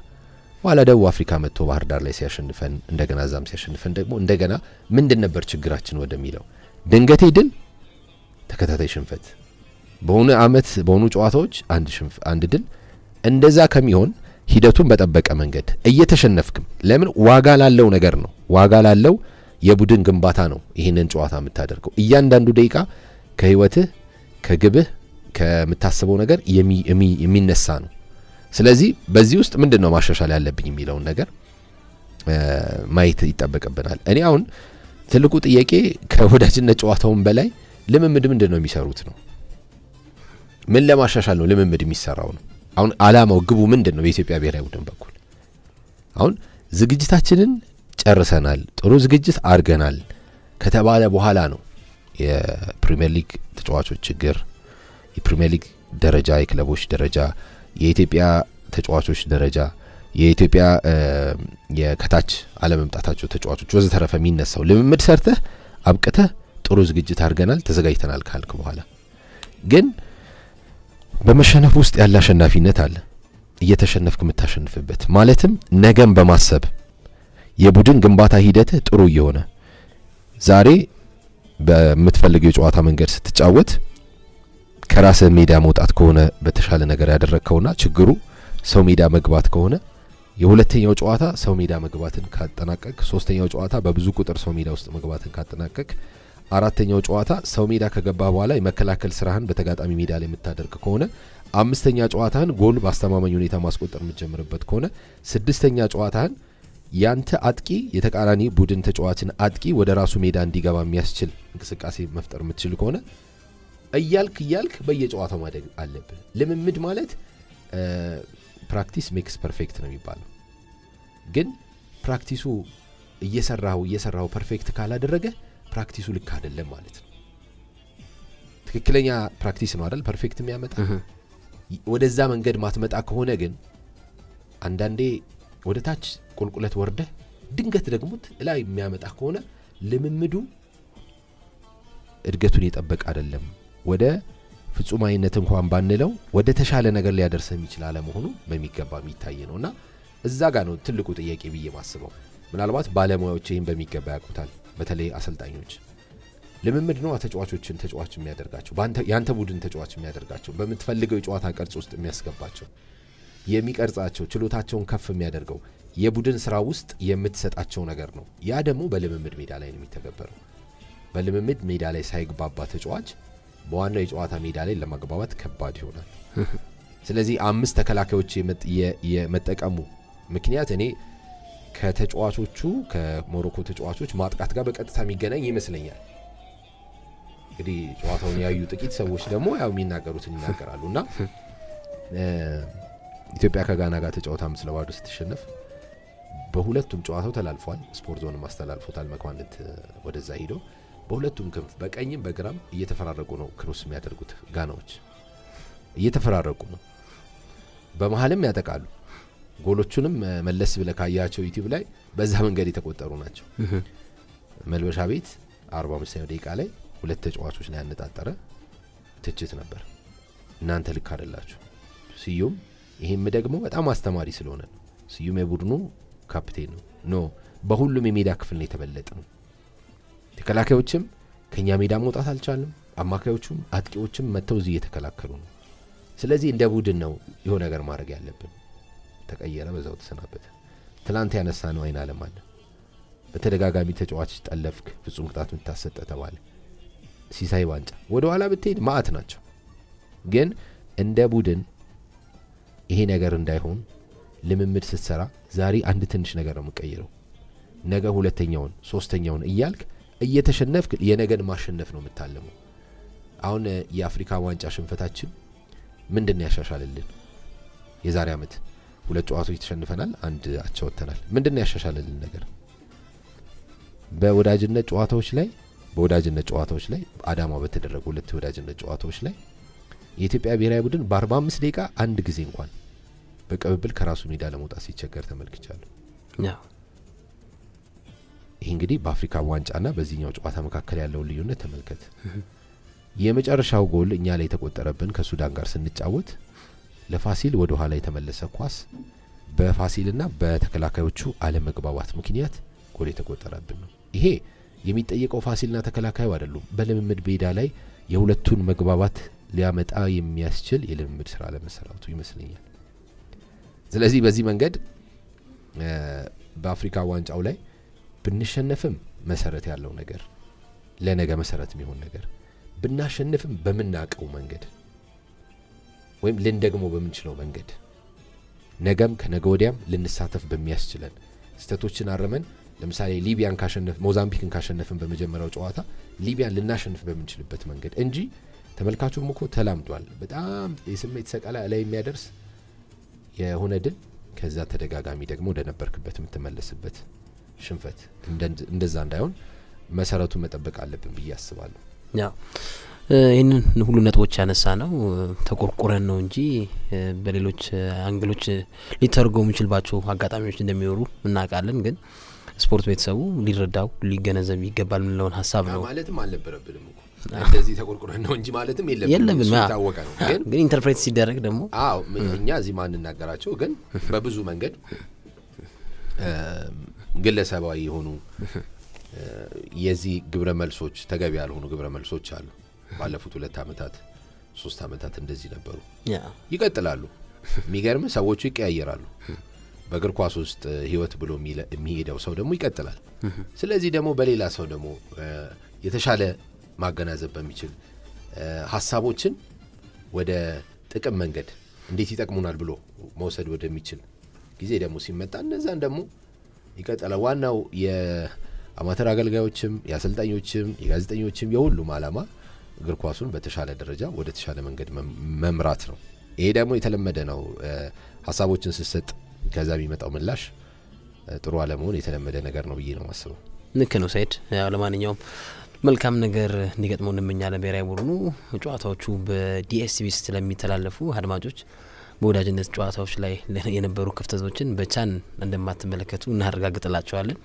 በኋላ ደቡብ አፍሪካ መጥቶ ባህር ዳር ላይ ሲያሸንፈን እንደገና እዛም ሲያሸንፈን ደግሞ እንደገና ምንድን ነበር ችግራችን ወደሚለው ድንገቴ ድል፣ ተከታታይ ሽንፈት፣ በሆነ አመት በሆኑ ጨዋታዎች አንድ ድል፣ እንደዛ ከሚሆን ሂደቱን በጠበቀ መንገድ እየተሸነፍክም ለምን ዋጋ ላለው ነገር ነው ዋጋ ላለው የቡድን ግንባታ ነው ይህንን ጨዋታ የምታደርገው። እያንዳንዱ ደቂቃ ከህይወትህ፣ ከግብህ፣ ከምታስበው ነገር የሚነሳ ነው። ስለዚህ በዚህ ውስጥ ምንድን ነው ማሻሻል ያለብኝ የሚለውን ነገር ማየት ይጠበቅብናል። እኔ አሁን ትልቁ ጥያቄ ከወዳጅነት ጨዋታውን በላይ ልምምድ ምንድን ነው የሚሰሩት ነው። ምን ለማሻሻል ነው ልምምድ የሚሰራው ነው። አሁን አላማው ግቡ ምንድን ነው? በኢትዮጵያ ብሔራዊ ቡድን በኩል አሁን ዝግጅታችንን ጨርሰናል፣ ጥሩ ዝግጅት አድርገናል ከተባለ በኋላ ነው የፕሪምየር ሊግ ተጫዋቾች ችግር፣ የፕሪምየር ሊግ ደረጃ፣ የክለቦች ደረጃ፣ የኢትዮጵያ ተጫዋቾች ደረጃ፣ የኢትዮጵያ ከታች አለመምጣታቸው ተጫዋቾች ወዘተረፈ የሚነሳው ልምምድ ሰርተህ አብቅተህ ጥሩ ዝግጅት አድርገናል ተዘጋጅተናል ካልክ በኋላ ግን በመሸነፍ ውስጥ ያለ አሸናፊነት አለ። እየተሸነፍክ የምታሸንፍበት ማለትም ነገም በማሰብ የቡድን ግንባታ ሂደት ጥሩ እየሆነ ዛሬ በምትፈልገው የጨዋታ መንገድ ስትጫወት ከራስ ሜዳ መውጣት ከሆነ በተሻለ ነገር ያደረግከውና ችግሩ ሰው ሜዳ መግባት ከሆነ የሁለተኛው ጨዋታ ሰው ሜዳ መግባትን ካጠናቀቅ፣ ሶስተኛው ጨዋታ በብዙ ቁጥር ሰው ሜዳ ውስጥ መግባትን ካጠናቀቅ፣ አራተኛው ጨዋታ ሰው ሜዳ ከገባ በኋላ የመከላከል ስራህን በተጋጣሚ ሜዳ ላይ የምታደርግ ከሆነ አምስተኛ ጨዋታህን ጎል በአስተማማኝ ሁኔታ ማስቆጠር የምትጀምርበት ከሆነ ስድስተኛ ጨዋታህን ያንተ አጥቂ የተቃራኒ ቡድን ተጫዋችን አጥቂ ወደ ራሱ ሜዳ እንዲገባ የሚያስችል እንቅስቃሴ መፍጠር የምትችል ከሆነ እያልክ እያልክ በየጨዋታው ማደግ አለብን። ልምምድ ማለት ፕራክቲስ ሜክስ ፐርፌክት ነው የሚባለው። ግን ፕራክቲሱ እየሰራው እየሰራው ፐርፌክት ካላደረገ ፕራክቲሱ ልክ አይደለም ማለት ነው። ትክክለኛ ፕራክቲስ ነው አይደል ፐርፌክት የሚያመጣ። ወደዛ መንገድ ማትመጣ ከሆነ ግን አንዳንዴ ወደ ታች ቁልቁለት ወርደህ ድንገት ደግሞ ላይ የሚያመጣ ከሆነ ልምምዱ እድገቱን የጠበቀ አይደለም። ወደ ፍጹማዊነት እንኳን ባንለው ወደ ተሻለ ነገር ሊያደርሰም ይችላል መሆኑ በሚገባ የሚታይ ነው እና እዛ ጋር ነው ትልቁ ጥያቄ ብዬ ማስበው። ምናልባት ባለሙያዎች ይህን በሚገባ ያውቁታል፣ በተለይ አሰልጣኞች። ልምምድ ነው ተጫዋቾችን ተጫዋች የሚያደርጋቸው፣ የአንተ ቡድን ተጫዋች የሚያደርጋቸው፣ በምትፈልገው የጨዋታ ቅርጽ ውስጥ የሚያስገባቸው የሚቀርጻቸው ችሎታቸውን ከፍ የሚያደርገው የቡድን ስራ ውስጥ የምትሰጣቸው ነገር ነው። ያ ደግሞ በልምምድ ሜዳ ላይ ነው የሚተገበረው። በልምምድ ሜዳ ላይ ሳይግባባ ተጫዋች በዋናው የጨዋታ ሜዳ ላይ ለማግባባት ከባድ ይሆናል። ስለዚህ አምስት ተከላካዮች የመጠቀሙ ምክንያት እኔ ከተጫዋቾቹ ከሞሮኮ ተጫዋቾች ማጥቃት ጋር በቀጥታ የሚገናኝ ይመስለኛል። እንግዲህ ጨዋታውን ያዩ ጥቂት ሰዎች ደግሞ ያው የሚናገሩትን ይናገራሉ እና ኢትዮጵያ ከጋና ጋር ተጫዋታ ስለ ባዶ ስትሸነፍ በሁለቱም ጨዋታው ተላልፏል። ስፖርት ዞንም አስተላልፎታል። መኳንንት ወደዛ ሂዶ በሁለቱም ክንፍ በቀኝም በግራም እየተፈራረቁ ነው ክሮስ የሚያደርጉት ጋናዎች እየተፈራረቁ ነው። በመሀልም ያጠቃሉ። ጎሎቹንም መለስ ብለ ካያቸው ዩቲዩብ ላይ በዛ መንገድ የተቆጠሩ ናቸው። መልበሻ ቤት 45 ደቂቃ ላይ ሁለት ተጫዋቾች ላይ ያነጣጠረ ትችት ነበር። እናንተ ልክ አደላችሁ ስዩም ይሄም ደግሞ በጣም አስተማሪ ስለሆነ ነው። ስዩም የቡድኑ ካፕቴን ነው። ኖ በሁሉም የሜዳ ክፍል ነው የተበለጥ ነው። ተከላካዮችም ከእኛ ሜዳ መውጣት አልቻልም። አማካዮቹም አጥቂዎችም መጥተው እዚህ እየተከላከሉ ነው። ስለዚህ እንደ ቡድን ነው የሆነ ነገር ማድረግ ያለብን። ተቀየረ፣ በዛው ተሰናበተ። ትላንት ያነሳ ነው አይን አለም አለ። በተደጋጋሚ ተጫዋች ጠለፍክ፣ ፍጹም ቅጣት ምታሰጠ ተባለ። ሲሳይ ዋንጫ ወደ ኋላ ብትሄድ ማአት ናቸው ግን እንደ ቡድን ይሄ ነገር እንዳይሆን ልምምድ ስትሰራ ዛሬ አንድ ትንሽ ነገር ነው የምቀይረው፣ ነገ ሁለተኛውን፣ ሶስተኛውን እያልክ እየተሸነፍክ የነገን ማሸነፍ ነው የምታለመው። አሁን የአፍሪካ ዋንጫ ሽንፈታችን ምንድን ያሻሻልልን? የዛሬ ዓመት ሁለት ጨዋታዎች ተሸንፈናል፣ አንድ አቻ ወጥተናል። ምንድን ያሻሻልልን ነገር? በወዳጅነት ጨዋታዎች ላይ በወዳጅነት ጨዋታዎች ላይ አዳማ በተደረጉ ሁለት ወዳጅነት ጨዋታዎች ላይ የኢትዮጵያ ብሔራዊ ቡድን በ45 ደቂቃ አንድ ጊዜ እንኳን በቅብብል ከራሱ ሜዳ ለመውጣት ሲቸገር ተመልክቻለሁ። ይህ እንግዲህ በአፍሪካ ዋንጫና በዚህኛው ጨዋታ መካከል ያለውን ልዩነት ተመልከት። የመጨረሻው ጎል እኛ ላይ የተቆጠረብን ከሱዳን ጋር ስንጫወት ለፋሲል ወደ ኋላ የተመለሰ ኳስ በፋሲልና በተከላካዮቹ አለመግባባት ምክንያት ጎል የተቆጠረብን ነው። ይሄ የሚጠየቀው ፋሲልና ተከላካዩ አይደሉም። በልምምድ ሜዳ ላይ የሁለቱን መግባባት ሊያመጣ የሚያስችል የልምምድ ስራ ለመሰራቱ ይመስለኛል። ስለዚህ በዚህ መንገድ በአፍሪካ ዋንጫው ላይ ብንሸነፍም መሰረት ያለው ነገር ለነገ መሰረት የሚሆን ነገር ብናሸንፍም በምናቀው መንገድ ወይም ልንደግሞ በምንችለው መንገድ ነገም ከነገ ወዲያም ልንሳተፍ በሚያስችለን ስህተቶችን አረመን። ለምሳሌ ሊቢያን ካሸነፍ ሞዛምቢክን ካሸነፍን በመጀመሪያው ጨዋታ ሊቢያን ልናሸንፍ በምንችልበት መንገድ እንጂ ተመልካቹም እኮ ተላምዷል። በጣም የስሜት ሰቀላ ላይ የሚያደርስ የሆነ ድል ከዛ ተደጋጋሚ ደግሞ ወደነበርክበት የምትመለስበት ሽንፈት እንደዛ እንዳይሆን መሰረቱ መጠበቅ አለብን ብዬ አስባለሁ። ይህንን ሁሉ ነጥቦች ያነሳ ነው ተቆርቁረን ነው እንጂ በሌሎች አንግሎች ሊተርገው የሚችልባቸው አጋጣሚዎች እንደሚኖሩ እናውቃለን ግን ስፖርት ቤተሰቡ ሊረዳው ሊገነዘብ ይገባል ምንለውን ሀሳብ ነው ማለትም አልነበረብንም እኮ እንደዚህ ተቆርቁረ ነው እንጂ ማለትም የለብንም የታወቀ ነው። ግን ኢንተርፕሬት ሲደረግ ደግሞ አዎ እኛ እዚህ ማንናገራቸው ግን በብዙ መንገድ ግለሰባዊ የሆኑ የዚህ ግብረ መልሶች ተገቢ ያልሆኑ ግብረ መልሶች አሉ። ባለፉት ሁለት ዓመታት ሶስት ዓመታት እንደዚህ ነበሩ፣ ይቀጥላሉ። የሚገርም ሰዎቹ ይቀያየራሉ። በእግር ኳስ ውስጥ ህይወት ብሎ የሚሄደው ሰው ደግሞ ይቀጥላል። ስለዚህ ደግሞ በሌላ ሰው ደግሞ የተሻለ ማገናዘብ በሚችል ሀሳቦችን ወደ ጥቅም መንገድ እንዴት ይጠቅሙናል ብሎ መውሰድ ወደሚችል ጊዜ ደግሞ ሲመጣ እነዛን ደግሞ ይቀጠለ ዋናው የአማተር አገልጋዮችም የአሰልጣኞችም የጋዜጠኞችም የሁሉም አላማ እግር ኳሱን በተሻለ ደረጃ ወደ ተሻለ መንገድ መምራት ነው ይሄ ደግሞ የተለመደ ነው ሀሳቦችን ስሰጥ ከዛ የሚመጣው ምላሽ ጥሩ አለመሆን የተለመደ ነገር ነው ብዬ ነው ማስበው ልክ ነው ሳይድ ለማንኛውም መልካም ነገር እንዲገጥመው እንመኛለን። ብሔራዊ ቡድኑ ጨዋታዎቹ በዲኤስቢ ስለሚተላለፉ አድማጮች በወዳጅነት ጨዋታዎች ላይ የነበሩ ክፍተቶችን በቻን እንደማትመለከቱ እናረጋግጥላቸዋለን።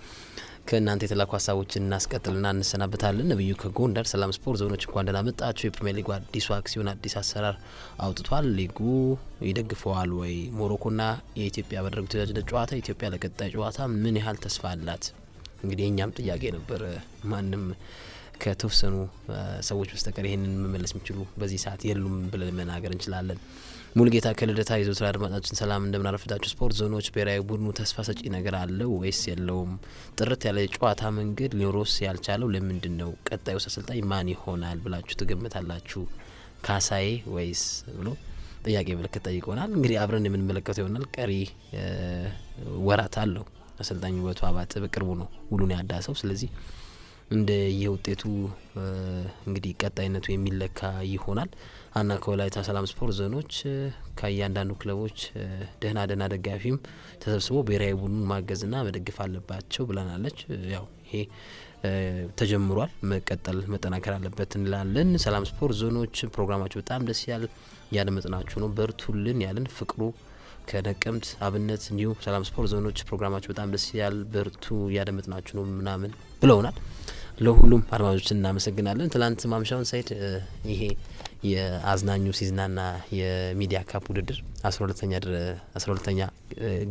ከእናንተ የተላኩ ሀሳቦችን እናስቀጥልና እንሰናበታለን። ነብዩ ከጎንደር ሰላም ስፖርት ዞኖች እንኳን ደህና መጣችሁ። የፕሪሚየር ሊጉ አዲሱ አክሲዮን አዲስ አሰራር አውጥቷል። ሊጉ ይደግፈዋል ወይ? ሞሮኮና የኢትዮጵያ ባደረጉት የወዳጅነት ጨዋታ ኢትዮጵያ ለቀጣይ ጨዋታ ምን ያህል ተስፋ አላት? እንግዲህ እኛም ጥያቄ ነበር። ማንም ከተወሰኑ ሰዎች በስተቀር ይህንን መመለስ የሚችሉ በዚህ ሰዓት የሉም ብለን መናገር እንችላለን። ሙልጌታ ከልደታ የዘውትር አድማጫችን ሰላም፣ እንደምናረፍዳቸው ስፖርት ዞኖች ብሔራዊ ቡድኑ ተስፋ ሰጪ ነገር አለው ወይስ የለውም? ጥርት ያለ የጨዋታ መንገድ ሊኖሮስ ያልቻለው ለምንድን ነው? ቀጣዩ አሰልጣኝ ማን ይሆናል ብላችሁ ትገምታላችሁ? ካሳዬ ወይስ ብሎ ጥያቄ ምልክት ጠይቆናል። እንግዲህ አብረን የምንመለከተው ይሆናል። ቀሪ ወራት አለው። አሰልጣኝ ውበቱ አባተ በቅርቡ ነው ውሉን ያዳሰው። ስለዚህ እንደ የውጤቱ እንግዲህ ቀጣይነቱ የሚለካ ይሆናል አና ከወላይታ ሰላም ስፖርት ዞኖች ከእያንዳንዱ ክለቦች ደህና ደህና ደጋፊም ተሰብስቦ ብሔራዊ ቡድኑን ማገዝና መደግፍ አለባቸው ብለናለች። ያው ይሄ ተጀምሯል፣ መቀጠል መጠናከር አለበት እንላለን። ሰላም ስፖርት ዞኖች ፕሮግራማቸው በጣም ደስ ያል ያደመጥናችሁ ነው። በርቱልን ያለን ፍቅሩ ከነቀምት አብነት እንዲሁ ሰላም ስፖርት ዞኖች ፕሮግራማቸው በጣም ደስ ያል በርቱ፣ እያደመጥናችሁ ነው ምናምን ብለውናል። ለሁሉም አድማጮች እናመሰግናለን። ትላንት ማምሻውን ሳይድ ይሄ የአዝናኙ ሲዝናና የሚዲያ ካፕ ውድድር አስራ ሁለተኛ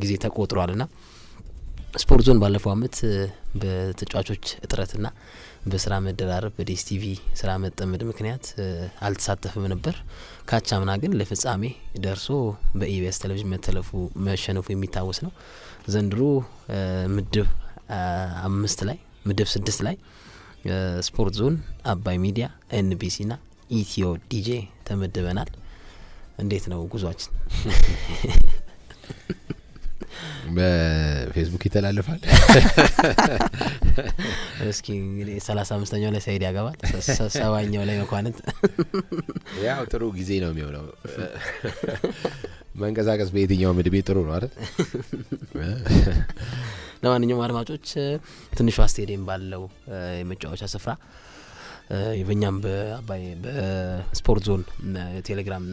ጊዜ ተቆጥሯል ና ስፖርት ዞን ባለፈው አመት በተጫዋቾች እጥረትና በስራ መደራረብ ቲቪ ስራ መጠመድ ምክንያት አልተሳተፍም ነበር። ካቻምና ግን ለፍጻሜ ደርሶ በኢቢኤስ ቴሌቪዥን መተለፉ መሸነፉ የሚታወስ ነው። ዘንድሮ ምድብ አምስት ላይ ምድብ ስድስት ላይ ስፖርት ዞን፣ አባይ ሚዲያ፣ ና ኢትዮ ዲጄ ተመድበናል። እንዴት ነው ጉዟችን? በፌስቡክ ይተላልፋል። እስኪ እንግዲህ ሰላሳ አምስተኛው ላይ ሳይድ ያገባል፣ ሰባኛው ላይ መኳንንት። ያው ጥሩ ጊዜ ነው የሚሆነው። መንቀሳቀስ በየትኛው ምድቤ ጥሩ ነው አይደል? ለማንኛውም አድማጮች ትንሿ ስቴዲየም ባለው የመጫወቻ ስፍራ በኛም በአባይ በስፖርት ዞን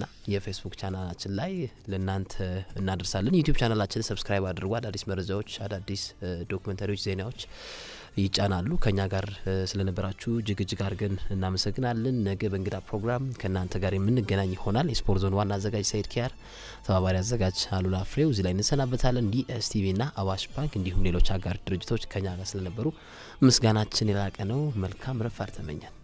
ና የፌስቡክ ቻናላችን ላይ ለእናንተ እናደርሳለን። ዩቲዩብ ቻናላችን ሰብስክራይብ አድርጎ አዳዲስ መረጃዎች፣ አዳዲስ ዶክመንተሪዎች፣ ዜናዎች ይጫናሉ። ከኛ ጋር ስለነበራችሁ እጅግ እጅግ አድርገን እናመሰግናለን። ነገ በእንግዳ ፕሮግራም ከእናንተ ጋር የምንገናኝ ይሆናል። የስፖርት ዞን ዋና አዘጋጅ ሰይድ ኪያር፣ ተባባሪ አዘጋጅ አሉላ ፍሬው። እዚህ ላይ እንሰናበታለን። ዲኤስቲቪ ና አዋሽ ባንክ እንዲሁም ሌሎች አጋር ድርጅቶች ከኛ ጋር ስለነበሩ ምስጋናችን የላቀ ነው። መልካም ረፋር ተመኘን።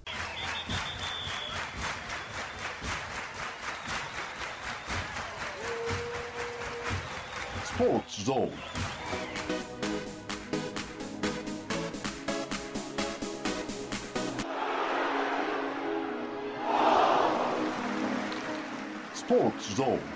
Sports Zone. Sports Zone.